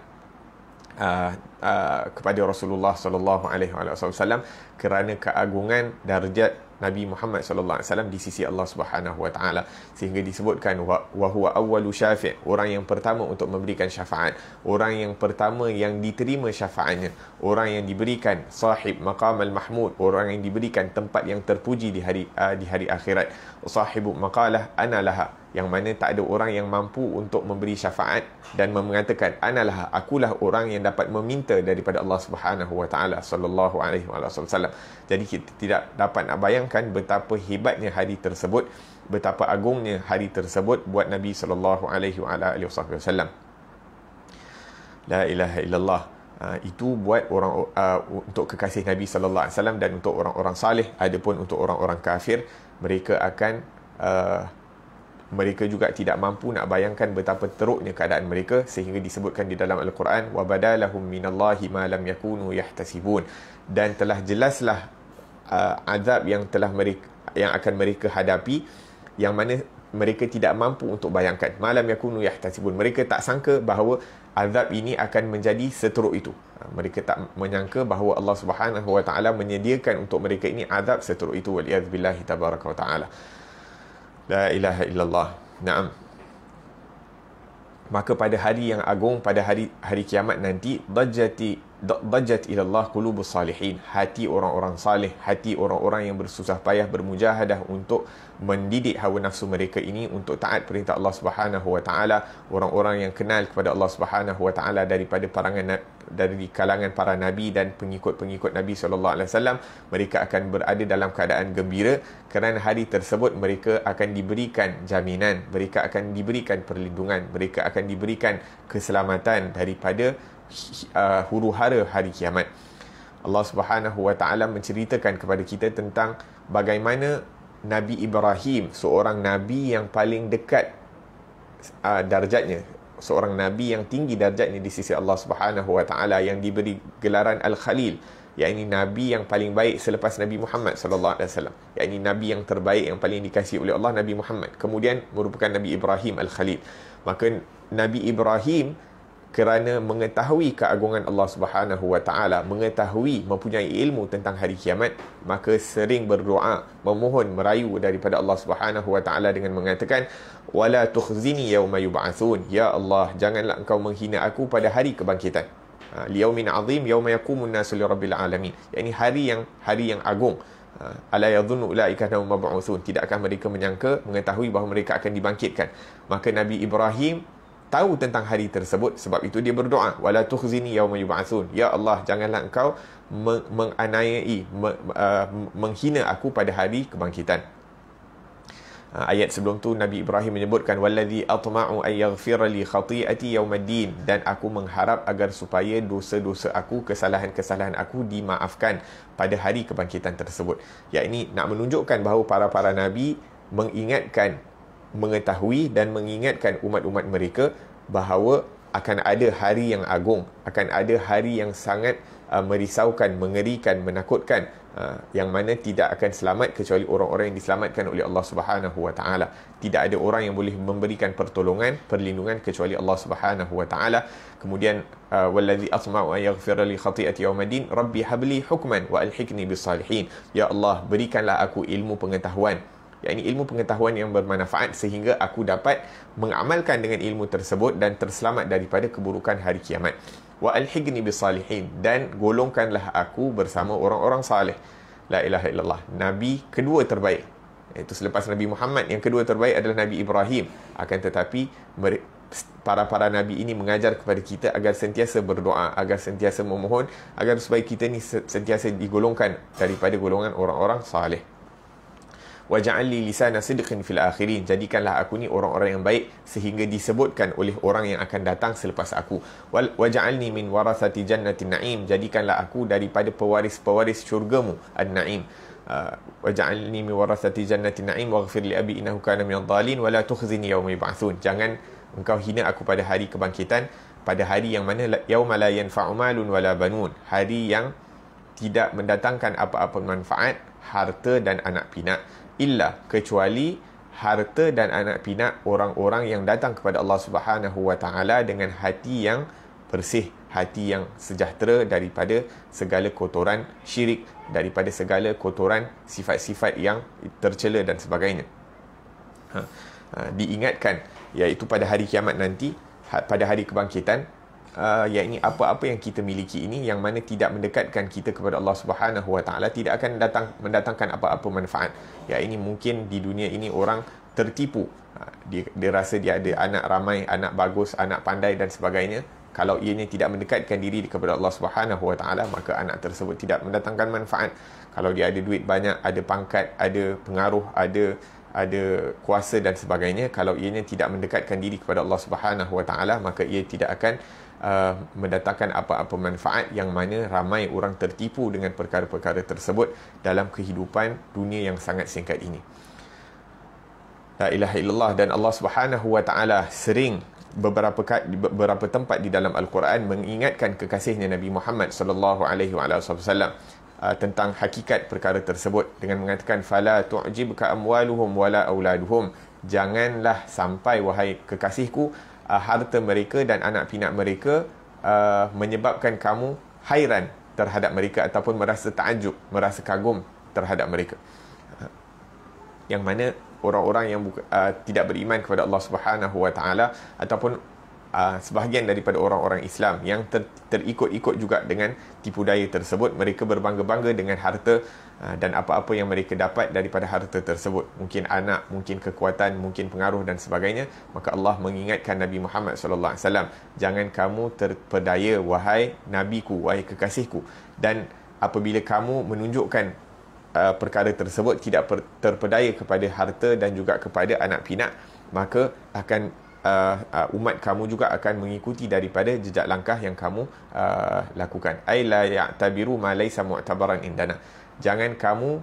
uh, uh, kepada Rasulullah SAW kerana keagungan darjat Nabi Muhammad sallallahu alaihi wasallam di sisi Allah Subhanahu wa taala sehingga disebutkan wa huwa awwalu syafi' orang yang pertama untuk memberikan syafaat orang yang pertama yang diterima syafaatnya orang yang diberikan sahib maqam al mahmud orang yang diberikan tempat yang terpuji di hari uh, di hari akhirat sahibu maqalah ana laha yang mana tak ada orang yang mampu untuk memberi syafaat dan mengatakan analah akulah orang yang dapat meminta daripada Allah Subhanahu wa taala sallallahu alaihi wasallam. Jadi kita tidak dapat nak bayangkan betapa hebatnya hari tersebut, betapa agungnya hari tersebut buat Nabi sallallahu alaihi wasallam. La ilaha illallah. Uh, itu buat orang uh, untuk kekasih Nabi sallallahu alaihi wasallam dan untuk orang-orang saleh adapun untuk orang-orang kafir mereka akan uh, mereka juga tidak mampu nak bayangkan betapa teruknya keadaan mereka sehingga disebutkan di dalam al-Quran wa badalahum minallahi ma lam yakunu yahtasibun dan telah jelaslah uh, azab yang telah mereka yang akan mereka hadapi yang mana mereka tidak mampu untuk bayangkan malam yakunu yahtasibun mereka tak sangka bahawa azab ini akan menjadi seteruk itu uh, mereka tak menyangka bahawa Allah Subhanahu wa taala menyediakan untuk mereka ini azab seteruk itu waliaz billahi tabaraka wa taala La ilaha illallah. Naam. Maka pada hari yang agung, pada hari hari kiamat nanti, Dajjati Dajat ila Allah qulubus salihin hati orang-orang salih hati orang-orang yang bersusah payah bermujahadah untuk mendidik hawa nafsu mereka ini untuk taat perintah Allah Subhanahu wa taala orang-orang yang kenal kepada Allah Subhanahu wa taala daripada parangan dari kalangan para nabi dan pengikut-pengikut Nabi sallallahu alaihi wasallam mereka akan berada dalam keadaan gembira kerana hari tersebut mereka akan diberikan jaminan mereka akan diberikan perlindungan mereka akan diberikan keselamatan daripada Uh, huru-hara hari kiamat. Allah Subhanahu Wa Taala menceritakan kepada kita tentang bagaimana Nabi Ibrahim, seorang nabi yang paling dekat uh, darjatnya, seorang nabi yang tinggi darjatnya di sisi Allah Subhanahu Wa Taala yang diberi gelaran Al-Khalil, yakni nabi yang paling baik selepas Nabi Muhammad sallallahu alaihi wasallam, yakni nabi yang terbaik yang paling dikasihi oleh Allah Nabi Muhammad. Kemudian merupakan Nabi Ibrahim Al-Khalil. Maka Nabi Ibrahim kerana mengetahui keagungan Allah Subhanahu wa taala mengetahui mempunyai ilmu tentang hari kiamat maka sering berdoa memohon merayu daripada Allah Subhanahu wa taala dengan mengatakan wala tukhzini yauma yub'atsun ya Allah janganlah engkau menghina aku pada hari kebangkitan ha, liyaumin azim yauma yaqumun nasu lirabbil alamin yakni hari yang hari yang agung ha, ala yadhunnu ulaika annahum mab'utsun tidak akan mereka menyangka mengetahui bahawa mereka akan dibangkitkan maka nabi ibrahim tahu tentang hari tersebut sebab itu dia berdoa wala tukhzini yawma yub'atsun ya Allah janganlah engkau menganiayai uh, menghina aku pada hari kebangkitan uh, ayat sebelum tu Nabi Ibrahim menyebutkan wallazi atma'u an yaghfira li khati'ati yawmaddin dan aku mengharap agar supaya dosa-dosa aku kesalahan-kesalahan aku dimaafkan pada hari kebangkitan tersebut yakni nak menunjukkan bahawa para-para nabi mengingatkan mengetahui dan mengingatkan umat-umat mereka bahawa akan ada hari yang agung, akan ada hari yang sangat uh, merisaukan, mengerikan, menakutkan uh, yang mana tidak akan selamat kecuali orang-orang yang diselamatkan oleh Allah Subhanahu Wa Taala. Tidak ada orang yang boleh memberikan pertolongan, perlindungan kecuali Allah Subhanahu Wa Taala. Kemudian uh, wallazi asma'u an yaghfir li khati'ati yawmadin, rabbi habli hukman wa alhiqni bis Ya Allah, berikanlah aku ilmu pengetahuan ini ilmu pengetahuan yang bermanfaat sehingga aku dapat mengamalkan dengan ilmu tersebut dan terselamat daripada keburukan hari kiamat. Wa al alhiqni bisalihin dan golongkanlah aku bersama orang-orang saleh. La ilaha illallah. Nabi kedua terbaik itu selepas Nabi Muhammad yang kedua terbaik adalah Nabi Ibrahim akan tetapi para-para nabi ini mengajar kepada kita agar sentiasa berdoa agar sentiasa memohon agar supaya kita ni sentiasa digolongkan daripada golongan orang-orang saleh waj'alni lisana sidqin fil akhirin jadikanlah aku ni orang-orang yang baik sehingga disebutkan oleh orang yang akan datang selepas aku waj'alni min warasati jannatin na'im jadikanlah aku daripada pewaris-pewaris syurgamu an-na'im ah, waj'alni min warasati jannatin na'im waghfir li abi innahu kana minadh dhalin wa la tukhzini yawma yub'atsun jangan engkau hina aku pada hari kebangkitan pada hari yang mana yauma la yanfa'u malun wala banun hari yang tidak mendatangkan apa-apa manfaat harta dan anak pinak illa kecuali harta dan anak pinak orang-orang yang datang kepada Allah Subhanahu wa taala dengan hati yang bersih, hati yang sejahtera daripada segala kotoran syirik, daripada segala kotoran sifat-sifat yang tercela dan sebagainya. Ha, ha diingatkan iaitu pada hari kiamat nanti, ha, pada hari kebangkitan uh, yakni apa-apa yang kita miliki ini yang mana tidak mendekatkan kita kepada Allah Subhanahu Wa Taala tidak akan datang mendatangkan apa-apa manfaat. Ya ini mungkin di dunia ini orang tertipu. Ah, dia, dia rasa dia ada anak ramai, anak bagus, anak pandai dan sebagainya. Kalau ianya tidak mendekatkan diri kepada Allah Subhanahu Wa Taala, maka anak tersebut tidak mendatangkan manfaat. Kalau dia ada duit banyak, ada pangkat, ada pengaruh, ada ada kuasa dan sebagainya, kalau ianya tidak mendekatkan diri kepada Allah Subhanahu Wa Taala, maka ia tidak akan uh, mendatangkan apa-apa manfaat yang mana ramai orang tertipu dengan perkara-perkara tersebut dalam kehidupan dunia yang sangat singkat ini. La ilaha illallah dan Allah Subhanahu wa taala sering beberapa beberapa tempat di dalam al-Quran mengingatkan kekasihnya Nabi Muhammad sallallahu alaihi wasallam uh, tentang hakikat perkara tersebut dengan mengatakan fala tu'jibka amwaluhum wala auladuhum janganlah sampai wahai kekasihku uh, harta mereka dan anak pinak mereka uh, menyebabkan kamu hairan terhadap mereka ataupun merasa takjub, merasa kagum terhadap mereka. Yang mana orang-orang yang buka, uh, tidak beriman kepada Allah Subhanahu Wa Taala ataupun uh, sebahagian daripada orang-orang Islam yang ter, terikut-ikut juga dengan tipu daya tersebut, mereka berbangga-bangga dengan harta Ah, dan apa-apa yang mereka dapat daripada harta tersebut mungkin anak mungkin kekuatan mungkin pengaruh dan sebagainya maka Allah mengingatkan Nabi Muhammad sallallahu alaihi wasallam jangan kamu terpedaya wahai nabiku wahai kekasihku dan apabila kamu menunjukkan uh, perkara tersebut tidak terpedaya kepada harta dan juga kepada anak pinak maka akan Uh, uh, umat kamu juga akan mengikuti daripada jejak langkah yang kamu uh, lakukan Ailah ya tabiru ma laysa mu'tabaran indana jangan kamu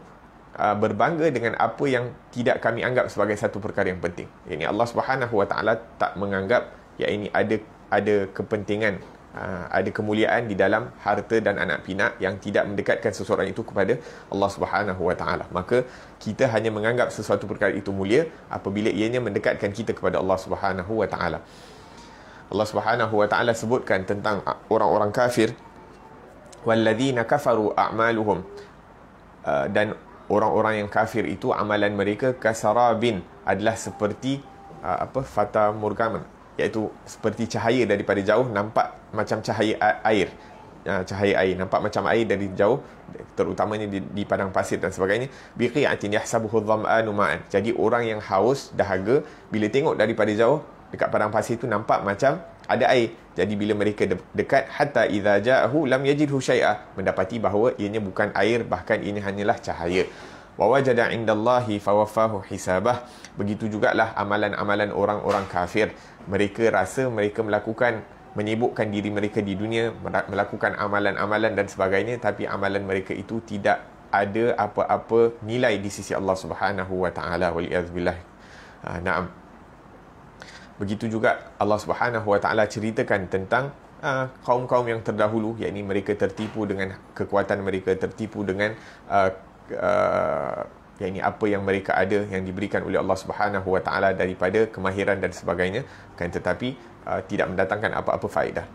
uh, berbangga dengan apa yang tidak kami anggap sebagai satu perkara yang penting. Ini Allah Subhanahu Wa Taala tak menganggap yang ini ada ada kepentingan, uh, ada kemuliaan di dalam harta dan anak pinak yang tidak mendekatkan seseorang itu kepada Allah Subhanahu Wa Taala. Maka kita hanya menganggap sesuatu perkara itu mulia apabila ianya mendekatkan kita kepada Allah Subhanahu Wa Taala. Allah Subhanahu Wa Taala sebutkan tentang orang-orang kafir والذين kafaru amaluhum. Uh, dan orang-orang yang kafir itu amalan mereka kasarabin adalah seperti uh, apa fata morgana iaitu seperti cahaya daripada jauh nampak macam cahaya air uh, cahaya air nampak macam air dari jauh terutamanya di, di padang pasir dan sebagainya biqi'atin yahsabuhu dhama'anu ma'an jadi orang yang haus dahaga bila tengok daripada jauh dekat padang pasir itu nampak macam ada air. Jadi bila mereka de- dekat hatta idza ja'ahu lam yajidhu syai'a mendapati bahawa ianya bukan air bahkan ini hanyalah cahaya. Wa wajada indallahi fawafahu hisabah. Begitu jugalah amalan-amalan orang-orang kafir. Mereka rasa mereka melakukan menyibukkan diri mereka di dunia, melakukan amalan-amalan dan sebagainya tapi amalan mereka itu tidak ada apa-apa nilai di sisi Allah Subhanahu wa taala wal iaz billah. Ah, Begitu juga Allah Subhanahu Wa Taala ceritakan tentang uh, kaum-kaum yang terdahulu yakni mereka tertipu dengan kekuatan mereka tertipu dengan uh, uh, yakni apa yang mereka ada yang diberikan oleh Allah Subhanahu Wa Taala daripada kemahiran dan sebagainya kan tetapi Uh, tidak mendatangkan apa-apa faedah.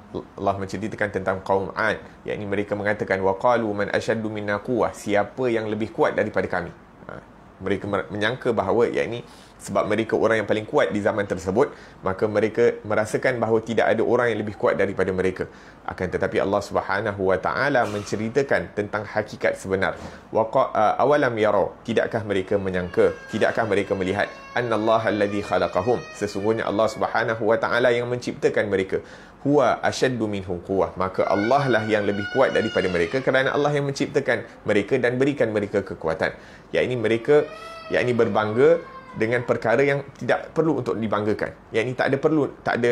Allah menceritakan tentang kaum Ad, yakni mereka mengatakan waqalu man ashaddu minna quwwah, siapa yang lebih kuat daripada kami. Uh, mereka menyangka bahawa yakni uh, sebab mereka orang yang paling kuat di zaman tersebut maka mereka merasakan bahawa tidak ada orang yang lebih kuat daripada mereka akan tetapi Allah Subhanahu wa taala menceritakan tentang hakikat sebenar waqa awalam yara tidakkah mereka menyangka tidakkah mereka melihat annallaha allazi khalaqahum sesungguhnya Allah Subhanahu wa taala yang menciptakan mereka huwa ashaddu minhum quwwah maka Allah lah yang lebih kuat daripada mereka kerana Allah yang menciptakan mereka dan berikan mereka kekuatan yakni mereka yakni berbangga dengan perkara yang tidak perlu untuk dibanggakan. Yang ini tak ada perlu, tak ada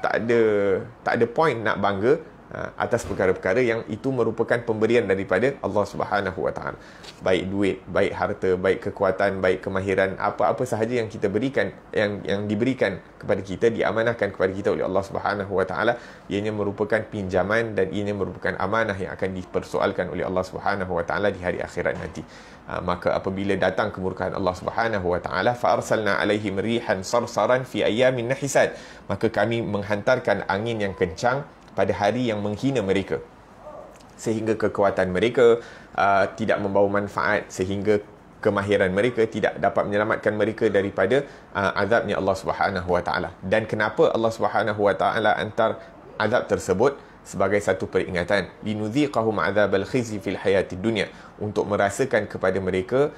tak ada tak ada point nak bangga ha, atas perkara-perkara yang itu merupakan pemberian daripada Allah Subhanahu Wa Taala. Baik duit, baik harta, baik kekuatan, baik kemahiran, apa-apa sahaja yang kita berikan yang yang diberikan kepada kita diamanahkan kepada kita oleh Allah Subhanahu Wa Taala, ianya merupakan pinjaman dan ianya merupakan amanah yang akan dipersoalkan oleh Allah Subhanahu Wa Taala di hari akhirat nanti. Ah, maka apabila datang kemurkaan Allah Subhanahu wa taala fa arsalna alaihim rihan sarsaran fi ayamin nahisat maka kami menghantarkan angin yang kencang pada hari yang menghina mereka sehingga kekuatan mereka uh, tidak membawa manfaat sehingga kemahiran mereka tidak dapat menyelamatkan mereka daripada uh, azabnya Allah Subhanahu wa taala dan kenapa Allah Subhanahu wa taala antar azab tersebut sebagai satu peringatan linudziqahum azabal khizy fil hayatid dunya untuk merasakan kepada mereka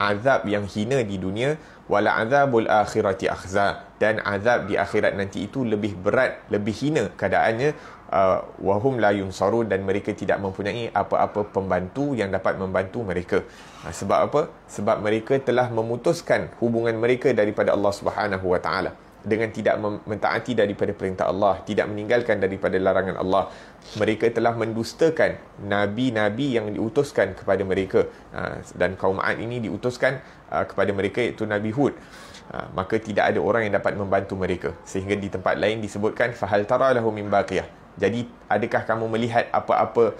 azab yang hina di dunia wala azabul akhirati akhza dan azab di akhirat nanti itu lebih berat lebih hina keadaannya uh, wahum la yunsaru dan mereka tidak mempunyai apa-apa pembantu yang dapat membantu mereka uh, sebab apa sebab mereka telah memutuskan hubungan mereka daripada Allah Subhanahu wa taala dengan tidak mentaati daripada perintah Allah, tidak meninggalkan daripada larangan Allah. Mereka telah mendustakan nabi-nabi yang diutuskan kepada mereka ha, dan kaum Aad ini diutuskan ha, kepada mereka iaitu Nabi Hud. Ha, maka tidak ada orang yang dapat membantu mereka sehingga di tempat lain disebutkan fahal tara lahum min baqiyah. Jadi adakah kamu melihat apa-apa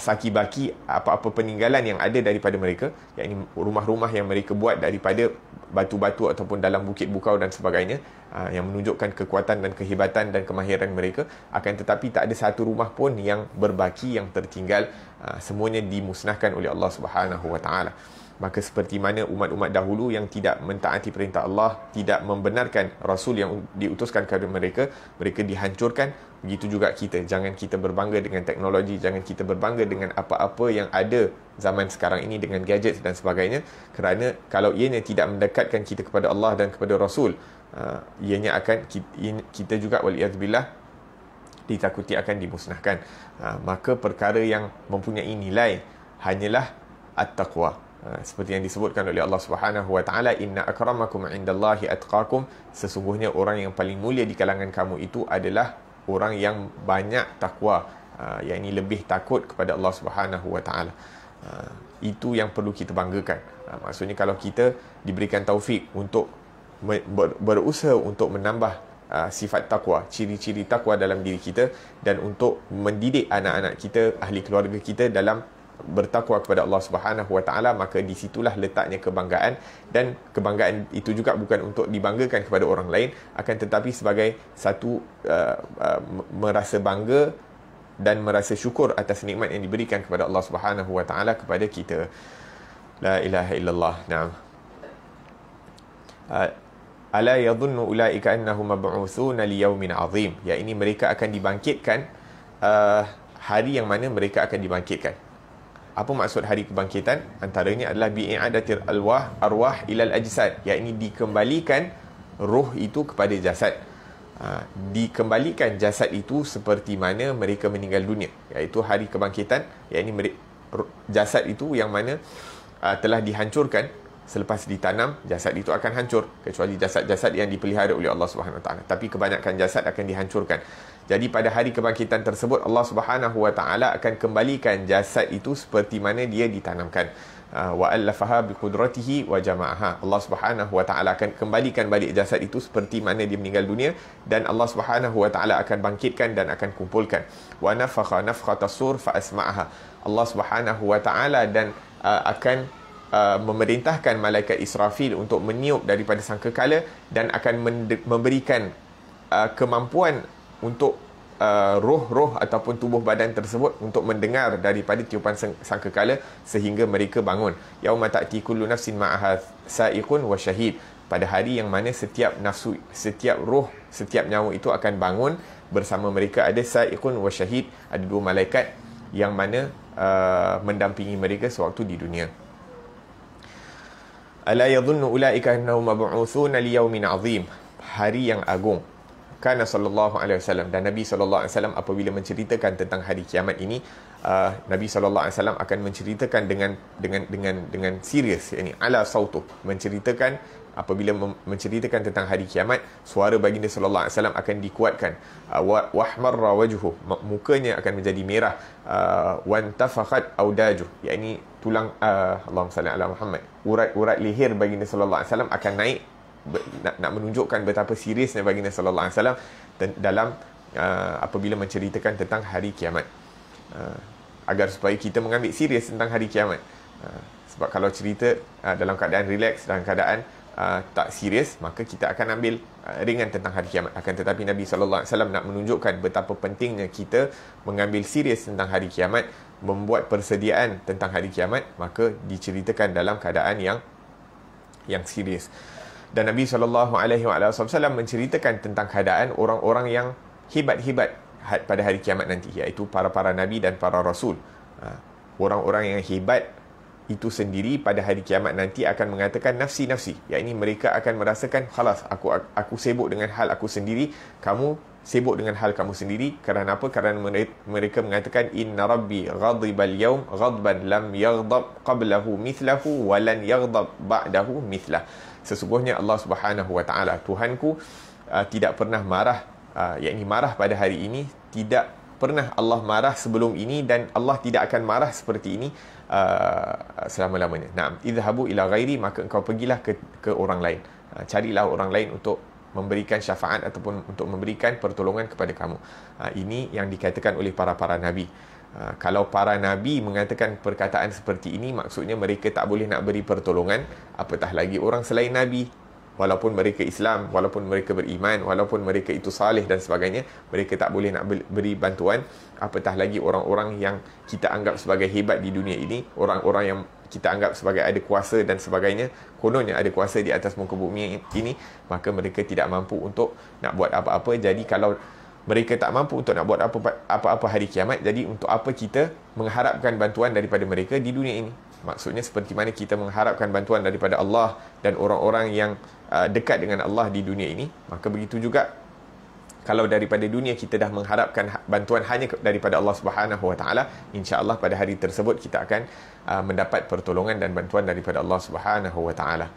saki baki apa-apa peninggalan yang ada daripada mereka yakni rumah-rumah yang mereka buat daripada batu-batu ataupun dalam bukit bukau dan sebagainya ah, yang menunjukkan kekuatan dan kehebatan dan kemahiran mereka akan tetapi tak ada satu rumah pun yang berbaki yang tertinggal ah, semuanya dimusnahkan oleh Allah Subhanahu wa taala maka seperti mana umat-umat dahulu yang tidak mentaati perintah Allah, tidak membenarkan rasul yang diutuskan kepada mereka, mereka dihancurkan, begitu juga kita. Jangan kita berbangga dengan teknologi, jangan kita berbangga dengan apa-apa yang ada zaman sekarang ini dengan gadget dan sebagainya, kerana kalau ianya tidak mendekatkan kita kepada Allah dan kepada rasul, uh, ianya akan kita juga waliyazbillah ditakuti akan dimusnahkan. Uh, maka perkara yang mempunyai nilai hanyalah at-taqwa. Ha, seperti yang disebutkan oleh Allah Subhanahu wa taala inna akramakum indallahi atqakum sesungguhnya orang yang paling mulia di kalangan kamu itu adalah orang yang banyak takwa ha, yakni lebih takut kepada Allah Subhanahu wa taala ha, itu yang perlu kita banggakan maksudnya kalau kita diberikan taufik untuk berusaha untuk menambah sifat takwa ciri-ciri takwa dalam diri kita dan untuk mendidik anak-anak kita ahli keluarga kita dalam bertakwa kepada Allah Subhanahu Wa Taala maka di situlah letaknya kebanggaan dan kebanggaan itu juga bukan untuk dibanggakan kepada orang lain akan tetapi sebagai satu uh, uh, merasa bangga dan merasa syukur atas nikmat yang diberikan kepada Allah Subhanahu Wa Taala kepada kita la ilaha illallah naam uh, Ala yadhunnu ulaika annahum mab'uthun li yawmin ya ini mereka akan dibangkitkan uh, hari yang mana mereka akan dibangkitkan apa maksud hari kebangkitan? Antaranya adalah bi'i'adatir alwah arwah ilal ajisad. Iaitu dikembalikan roh itu kepada jasad. Ha, dikembalikan jasad itu seperti mana mereka meninggal dunia. Iaitu hari kebangkitan. Iaitu meri- jasad itu yang mana uh, telah dihancurkan selepas ditanam jasad itu akan hancur kecuali jasad-jasad yang dipelihara oleh Allah Subhanahu Wa Taala tapi kebanyakan jasad akan dihancurkan jadi pada hari kebangkitan tersebut Allah Subhanahu Wa Taala akan kembalikan jasad itu seperti mana dia ditanamkan. Ah, wa al allafaha bi qudratihi wa jama'aha. Allah Subhanahu Wa Taala akan kembalikan balik jasad itu seperti mana dia meninggal dunia dan Allah Subhanahu Wa Taala akan bangkitkan dan akan kumpulkan. Wa nafakha nafkhata sur fa asma'aha. Allah Subhanahu Wa Taala dan uh, akan Uh, memerintahkan malaikat Israfil untuk meniup daripada sangkakala dan akan memberikan uh, kemampuan untuk uh, roh-roh uh, ataupun tubuh badan tersebut untuk mendengar daripada tiupan sangkakala sehingga mereka bangun Yaumat ta'ti kullu nafsin ma'aha sa'iqun wa syahid pada hari yang mana setiap nafsu setiap roh setiap nyawa itu akan bangun bersama mereka ada sa'iqun wa syahid ada dua malaikat yang mana uh, mendampingi mereka sewaktu di dunia ala yadhunnu ulaika annahum mab'utsuna liyaumin 'azim hari yang agung kana sallallahu alaihi wasallam dan Nabi sallallahu alaihi wasallam apabila menceritakan tentang hari kiamat ini uh, Nabi sallallahu alaihi wasallam akan menceritakan dengan dengan dengan dengan serius yakni ala sautu menceritakan apabila menceritakan tentang hari kiamat suara baginda sallallahu alaihi wasallam akan dikuatkan uh, wahmarra wajhu mukanya akan menjadi merah uh, wan tafakhat audaju yakni tulang uh, Allahumma salli ala Muhammad urat-urat leher baginda sallallahu alaihi wasallam akan naik nak, nak menunjukkan betapa seriusnya baginda sallallahu alaihi wasallam dalam uh, apabila menceritakan tentang hari kiamat. Uh, agar supaya kita mengambil serius tentang hari kiamat. Uh, sebab kalau cerita uh, dalam keadaan relax dan keadaan uh, tak serius maka kita akan ambil uh, ringan tentang hari kiamat. Akan tetapi Nabi sallallahu alaihi wasallam nak menunjukkan betapa pentingnya kita mengambil serius tentang hari kiamat, membuat persediaan tentang hari kiamat maka diceritakan dalam keadaan yang yang serius dan Nabi saw. alaihi wasallam menceritakan tentang keadaan orang-orang yang hebat-hebat pada hari kiamat nanti iaitu para-para nabi dan para rasul ha, orang-orang yang hebat itu sendiri pada hari kiamat nanti akan mengatakan nafsi-nafsi ini mereka akan merasakan khalas aku aku sibuk dengan hal aku sendiri kamu sibuk dengan hal kamu sendiri kerana apa kerana mereka mengatakan inna rabbi ghadibal yawm ghadban lam yaghdab qablahu mithlahu walan yaghdab ba'dahu mithlahu sesungguhnya Allah Subhanahu wa taala Tuhanku uh, tidak pernah marah uh, yakni marah pada hari ini tidak pernah Allah marah sebelum ini dan Allah tidak akan marah seperti ini uh, selama-lamanya. Naam, idhabu ila ghairi maka engkau pergilah ke ke orang lain. Uh, carilah orang lain untuk memberikan syafaat ataupun untuk memberikan pertolongan kepada kamu. Uh, ini yang dikatakan oleh para-para nabi. Ah, kalau para nabi mengatakan perkataan seperti ini maksudnya mereka tak boleh nak beri pertolongan apatah lagi orang selain nabi walaupun mereka Islam walaupun mereka beriman walaupun mereka itu saleh dan sebagainya mereka tak boleh nak beri bantuan apatah lagi orang-orang yang kita anggap sebagai hebat di dunia ini orang-orang yang kita anggap sebagai ada kuasa dan sebagainya kononnya ada kuasa di atas muka bumi ini maka mereka tidak mampu untuk nak buat apa-apa jadi kalau mereka tak mampu untuk nak buat apa-apa hari kiamat jadi untuk apa kita mengharapkan bantuan daripada mereka di dunia ini maksudnya seperti mana kita mengharapkan bantuan daripada Allah dan orang-orang yang uh, dekat dengan Allah di dunia ini maka begitu juga kalau daripada dunia kita dah mengharapkan ha-, bantuan hanya daripada Allah Subhanahu Wa Taala insya-Allah pada hari tersebut kita akan uh, mendapat pertolongan dan bantuan daripada Allah Subhanahu Wa Taala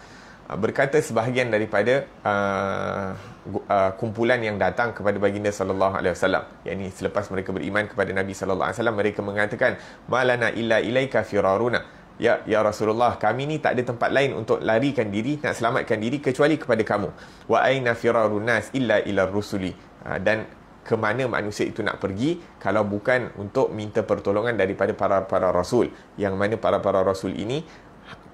Ah, berkata sebahagian daripada uh, uh, kumpulan yang datang kepada baginda sallallahu alaihi wasallam yakni selepas mereka beriman kepada nabi sallallahu alaihi wasallam mereka mengatakan malana illa ilaika firaruna ya ya rasulullah kami ni tak ada tempat lain untuk larikan diri nak selamatkan diri kecuali kepada kamu wa aina firarunas illa ila rusuli uh, dan ke mana manusia itu nak pergi kalau bukan untuk minta pertolongan daripada para para rasul yang mana para para rasul ini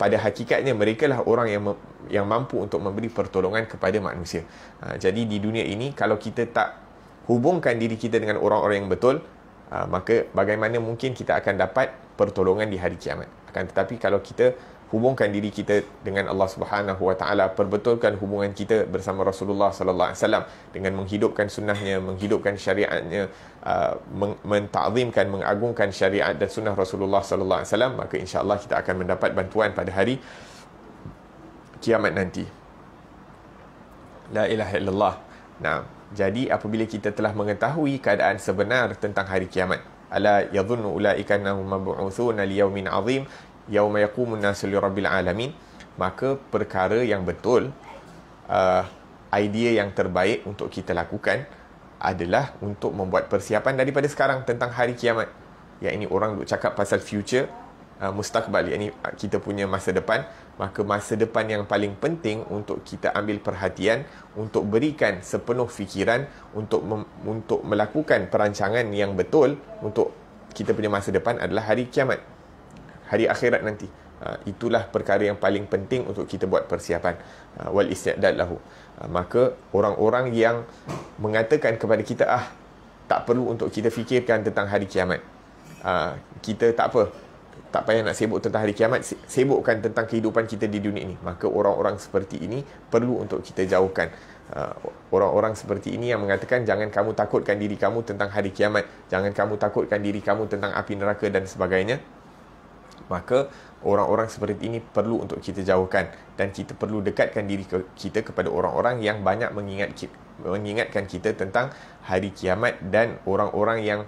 pada hakikatnya mereka lah orang yang yang mampu untuk memberi pertolongan kepada manusia. Ha, jadi di dunia ini kalau kita tak hubungkan diri kita dengan orang-orang yang betul, ha, maka bagaimana mungkin kita akan dapat pertolongan di hari kiamat? Akan tetapi kalau kita hubungkan diri kita dengan Allah Subhanahu Wa Taala perbetulkan hubungan kita bersama Rasulullah Sallallahu Alaihi Wasallam dengan menghidupkan sunnahnya menghidupkan syariatnya uh, mentakzimkan mengagungkan syariat dan sunnah Rasulullah Sallallahu Alaihi Wasallam maka insyaallah kita akan mendapat bantuan pada hari kiamat nanti la ilaha illallah nah jadi apabila kita telah mengetahui keadaan sebenar tentang hari kiamat ala yadhunnu ulaika annahum mab'utsuna liyawmin 'adzim yauma yaqumun nasu lirabbil alamin maka perkara yang betul uh, idea yang terbaik untuk kita lakukan adalah untuk membuat persiapan daripada sekarang tentang hari kiamat Ya, ini orang duk cakap pasal future uh, mustakbal yang ini uh, kita punya masa depan maka masa depan yang paling penting untuk kita ambil perhatian untuk berikan sepenuh fikiran untuk untuk melakukan perancangan yang betul untuk kita punya masa depan adalah hari kiamat hari akhirat nanti. Ha, itulah perkara yang paling penting untuk kita buat persiapan. Ha, wal istiadat lahu. Ha, maka orang-orang yang mengatakan kepada kita, ah, tak perlu untuk kita fikirkan tentang hari kiamat. Kita tak apa. Tak payah nak sibuk tentang hari kiamat. Sibukkan tentang kehidupan kita di dunia ini. Maka orang-orang seperti ini perlu untuk kita jauhkan. Orang-orang seperti ini yang mengatakan jangan kamu takutkan diri kamu tentang hari kiamat. Jangan kamu takutkan diri kamu tentang api neraka dan sebagainya maka orang-orang seperti ini perlu untuk kita jauhkan dan kita perlu dekatkan diri kita kepada orang-orang yang banyak mengingat mengingatkan kita tentang hari kiamat dan orang-orang yang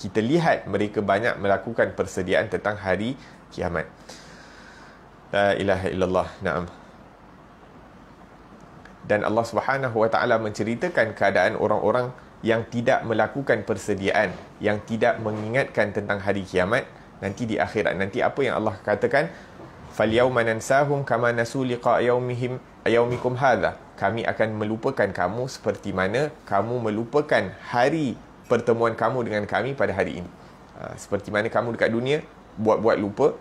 kita lihat mereka banyak melakukan persediaan tentang hari kiamat. La ilaha illallah. Naam. Dan Allah Subhanahu wa taala menceritakan keadaan orang-orang yang tidak melakukan persediaan, yang tidak mengingatkan tentang hari kiamat nanti di akhirat nanti apa yang Allah katakan fal yawma nansahum kama nasu liqa yaumihim yaumikum hadha kami akan melupakan kamu seperti mana kamu melupakan hari pertemuan kamu dengan kami pada hari ini ha, seperti mana kamu dekat dunia buat-buat lupa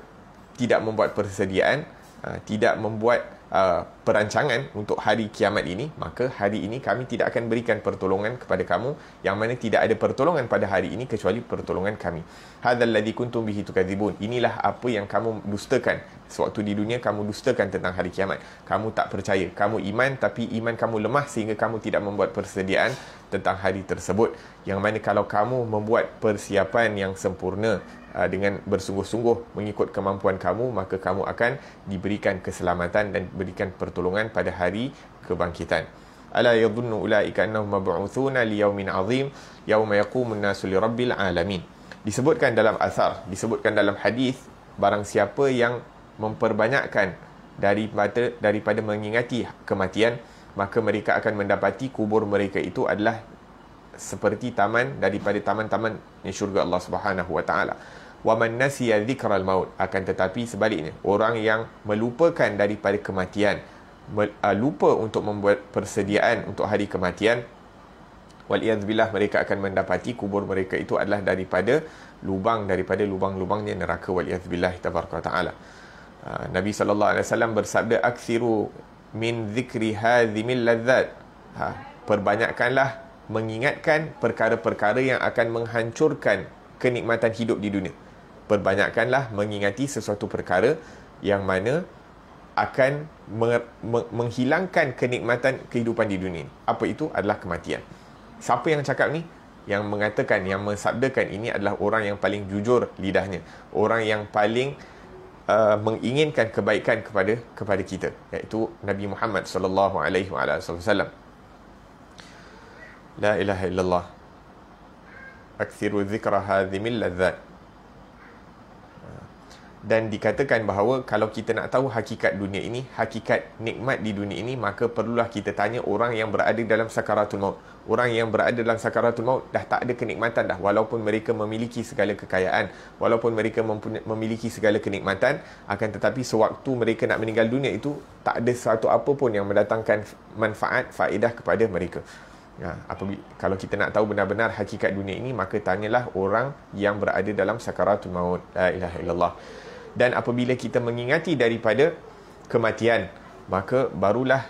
tidak membuat persediaan ha, tidak membuat Uh, perancangan untuk hari kiamat ini, maka hari ini kami tidak akan berikan pertolongan kepada kamu yang mana tidak ada pertolongan pada hari ini kecuali pertolongan kami. Hadzal ladzi kuntum bihi tukadzibun. Inilah apa yang kamu dustakan. Sewaktu di dunia kamu dustakan tentang hari kiamat. Kamu tak percaya. Kamu iman tapi iman kamu lemah sehingga kamu tidak membuat persediaan tentang hari tersebut. Yang mana kalau kamu membuat persiapan yang sempurna Uh, dengan bersungguh-sungguh mengikut kemampuan kamu maka kamu akan diberikan keselamatan dan diberikan pertolongan pada hari kebangkitan ala yadhunnu ulaika annahum mab'utsuna liyawmin 'adzim yawma yaqumun nasu lirabbil alamin disebutkan dalam asar disebutkan dalam hadis barang siapa yang memperbanyakkan daripada daripada mengingati kematian maka mereka akan mendapati kubur mereka itu adalah seperti taman daripada taman-taman di syurga Allah Subhanahu wa taala waman nasiya dhikral maut akan tetapi sebaliknya orang yang melupakan daripada kematian ah, lupa untuk membuat persediaan untuk hari kematian waliyazbillah mereka akan mendapati kubur mereka itu adalah daripada lubang daripada lubang-lubangnya neraka waliyazbillah tabaraka taala ah, Nabi sallallahu alaihi wasallam bersabda aksiru min dhikri hadhimil ladzat ha, perbanyakkanlah mengingatkan perkara-perkara yang akan menghancurkan kenikmatan hidup di dunia perbanyakkanlah mengingati sesuatu perkara yang mana akan menghilangkan kenikmatan kehidupan di dunia Apa itu? Adalah kematian. Siapa yang cakap ni? Yang mengatakan, yang mensabdakan ini adalah orang yang paling jujur lidahnya. Orang yang paling uh, menginginkan kebaikan kepada kepada kita. Iaitu Nabi Muhammad SAW. La ilaha illallah. Akhiru zikra hadhimil ladzat dan dikatakan bahawa kalau kita nak tahu hakikat dunia ini, hakikat nikmat di dunia ini, maka perlulah kita tanya orang yang berada dalam sakaratul maut. Orang yang berada dalam sakaratul maut dah tak ada kenikmatan dah walaupun mereka memiliki segala kekayaan, walaupun mereka mempuny- memiliki segala kenikmatan, akan tetapi sewaktu mereka nak meninggal dunia itu tak ada satu apa pun yang mendatangkan manfaat faedah kepada mereka. Ya, apabila, kalau kita nak tahu benar-benar hakikat dunia ini maka tanyalah orang yang berada dalam sakaratul maut la ilaha illallah dan apabila kita mengingati daripada kematian maka barulah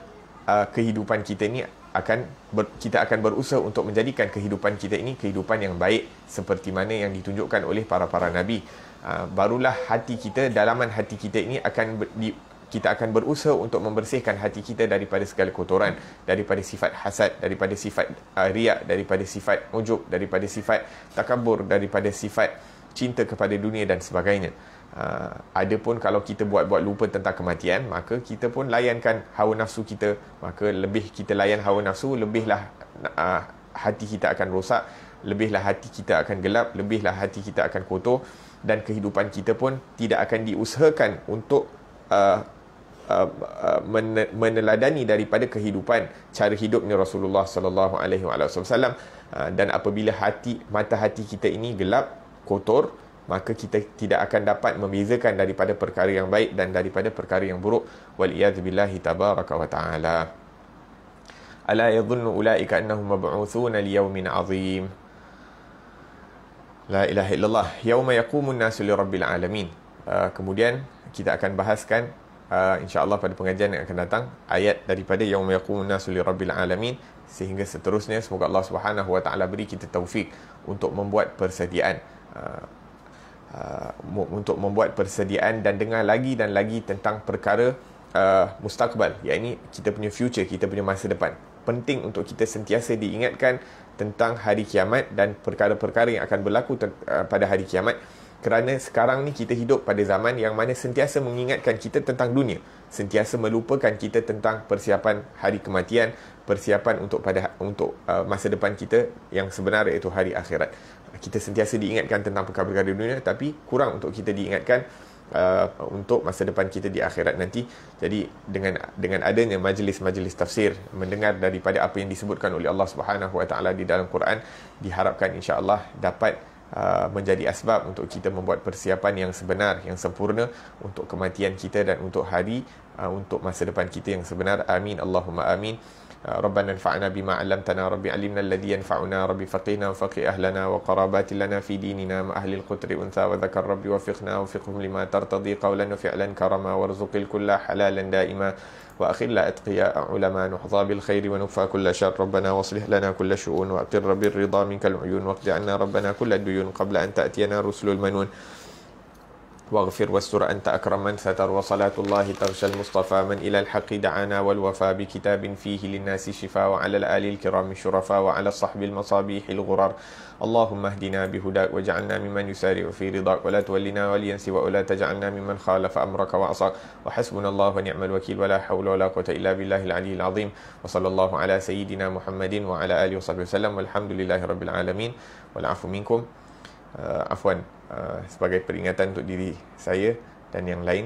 uh, kehidupan kita ini akan ber, kita akan berusaha untuk menjadikan kehidupan kita ini kehidupan yang baik seperti mana yang ditunjukkan oleh para-para nabi uh, barulah hati kita dalaman hati kita ini akan ber, di, kita akan berusaha untuk membersihkan hati kita daripada segala kotoran daripada sifat hasad daripada sifat uh, riak daripada sifat ujub daripada sifat takabur daripada sifat cinta kepada dunia dan sebagainya Ah, ada pun kalau kita buat-buat lupa tentang kematian, maka kita pun layankan hawa nafsu kita. Maka lebih kita layan hawa nafsu, lebihlah uh, hati kita akan rosak, lebihlah hati kita akan gelap, lebihlah hati kita akan kotor dan kehidupan kita pun tidak akan diusahakan untuk uh, Uh, uh, meneladani daripada kehidupan cara hidupnya Rasulullah sallallahu alaihi wasallam ah, dan apabila hati mata hati kita ini gelap kotor maka kita tidak akan dapat membezakan daripada perkara yang baik dan daripada perkara yang buruk waliyazbillahi tabaraka wa ta'ala ala yadhunnu ulaika annahum mab'utsuna liyawmin 'azim la ilaha illallah yauma yaqumun nasu lirabbil alamin ah, kemudian kita akan bahaskan uh, insyaallah pada pengajian yang akan datang ayat daripada yauma yaqumun nasu lirabbil alamin sehingga seterusnya semoga Allah Subhanahu wa taala beri kita taufik untuk membuat persediaan uh, uh, untuk membuat persediaan dan dengar lagi dan lagi tentang perkara uh, mustakbal yang kita punya future kita punya masa depan penting untuk kita sentiasa diingatkan tentang hari kiamat dan perkara-perkara yang akan berlaku uh, pada hari kiamat kerana sekarang ni kita hidup pada zaman yang mana sentiasa mengingatkan kita tentang dunia sentiasa melupakan kita tentang persiapan hari kematian persiapan untuk pada untuk uh, masa depan kita yang sebenar iaitu hari akhirat kita sentiasa diingatkan tentang perkara-perkara dunia tapi kurang untuk kita diingatkan uh, untuk masa depan kita di akhirat nanti jadi dengan dengan adanya majlis-majlis tafsir mendengar daripada apa yang disebutkan oleh Allah Subhanahu Wa Taala di dalam Quran diharapkan insya-Allah dapat Uh, menjadi asbab untuk kita membuat persiapan yang sebenar yang sempurna untuk kematian kita dan untuk hari uh, untuk masa depan kita yang sebenar amin allahumma amin ربنا انفعنا بما علمتنا ربي علمنا الذي ينفعنا ربي فقهنا وفقه أهلنا وقرابات لنا في ديننا مع أهل القتر أنثى وذكر ربي وفقنا وفقهم لما ترتضي قولا وفعلا كرما وارزق الكل حلالا دائما وأخلا أتقياء علماء نحظى بالخير ونوفى كل شر ربنا واصلح لنا كل شؤون وأقر بالرضا منك العيون واقض عنا ربنا كل الديون قبل أن تأتينا رسل المنون واغفر واستر أنت أكرم من ستر وصلاة الله تغشى المصطفى من إلى الحق دعانا والوفى بكتاب فيه للناس شفاء وعلى الآل الكرام شرفاء وعلى الصحب المصابيح الغرر اللهم اهدنا بهداك واجعلنا ممن يسارع في رضاك ولا تولنا وليا سوى ولا تجعلنا ممن خالف أمرك وعصاك وحسبنا الله ونعم الوكيل ولا حول ولا قوة إلا بالله العلي العظيم وصلى الله على سيدنا محمد وعلى آله وصحبه وسلم والحمد لله رب العالمين والعفو منكم آه، عفوا Uh, sebagai peringatan untuk diri saya dan yang lain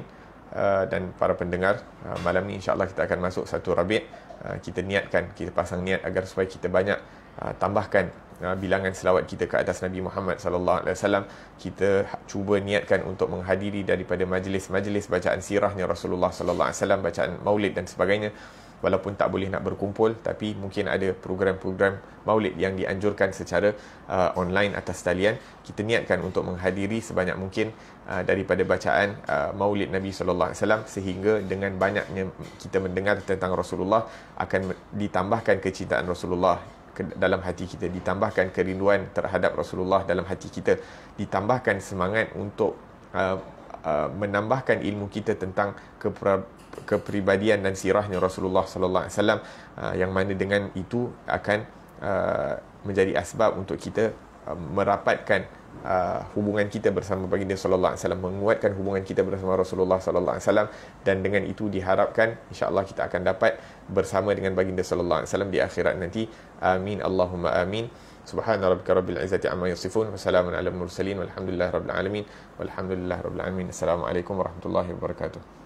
uh, dan para pendengar uh, malam ni insyaallah kita akan masuk satu rabit uh, kita niatkan kita pasang niat agar supaya kita banyak uh, tambahkan uh, bilangan selawat kita ke atas Nabi Muhammad sallallahu alaihi wasallam kita cuba niatkan untuk menghadiri daripada majlis-majlis bacaan sirahnya Rasulullah sallallahu alaihi wasallam bacaan maulid dan sebagainya walaupun tak boleh nak berkumpul tapi mungkin ada program-program maulid yang dianjurkan secara uh, online atas talian kita niatkan untuk menghadiri sebanyak mungkin uh, daripada bacaan uh, maulid Nabi sallallahu alaihi wasallam sehingga dengan banyaknya kita mendengar tentang Rasulullah akan ditambahkan kecintaan Rasulullah dalam hati kita ditambahkan kerinduan terhadap Rasulullah dalam hati kita ditambahkan semangat untuk uh, uh, menambahkan ilmu kita tentang keper- kepribadian dan sirahnya Rasulullah sallallahu alaihi wasallam uh, yang mana dengan itu akan uh, menjadi asbab untuk kita uh, merapatkan uh, hubungan kita bersama baginda sallallahu alaihi wasallam menguatkan hubungan kita bersama Rasulullah sallallahu alaihi wasallam dan dengan itu diharapkan insyaallah kita akan dapat bersama dengan baginda sallallahu alaihi wasallam di akhirat nanti amin allahumma amin سبحان ربك رب العزة عما يصفون وسلام على المرسلين والحمد لله رب العالمين والحمد لله رب العالمين السلام عليكم ورحمة الله وبركاته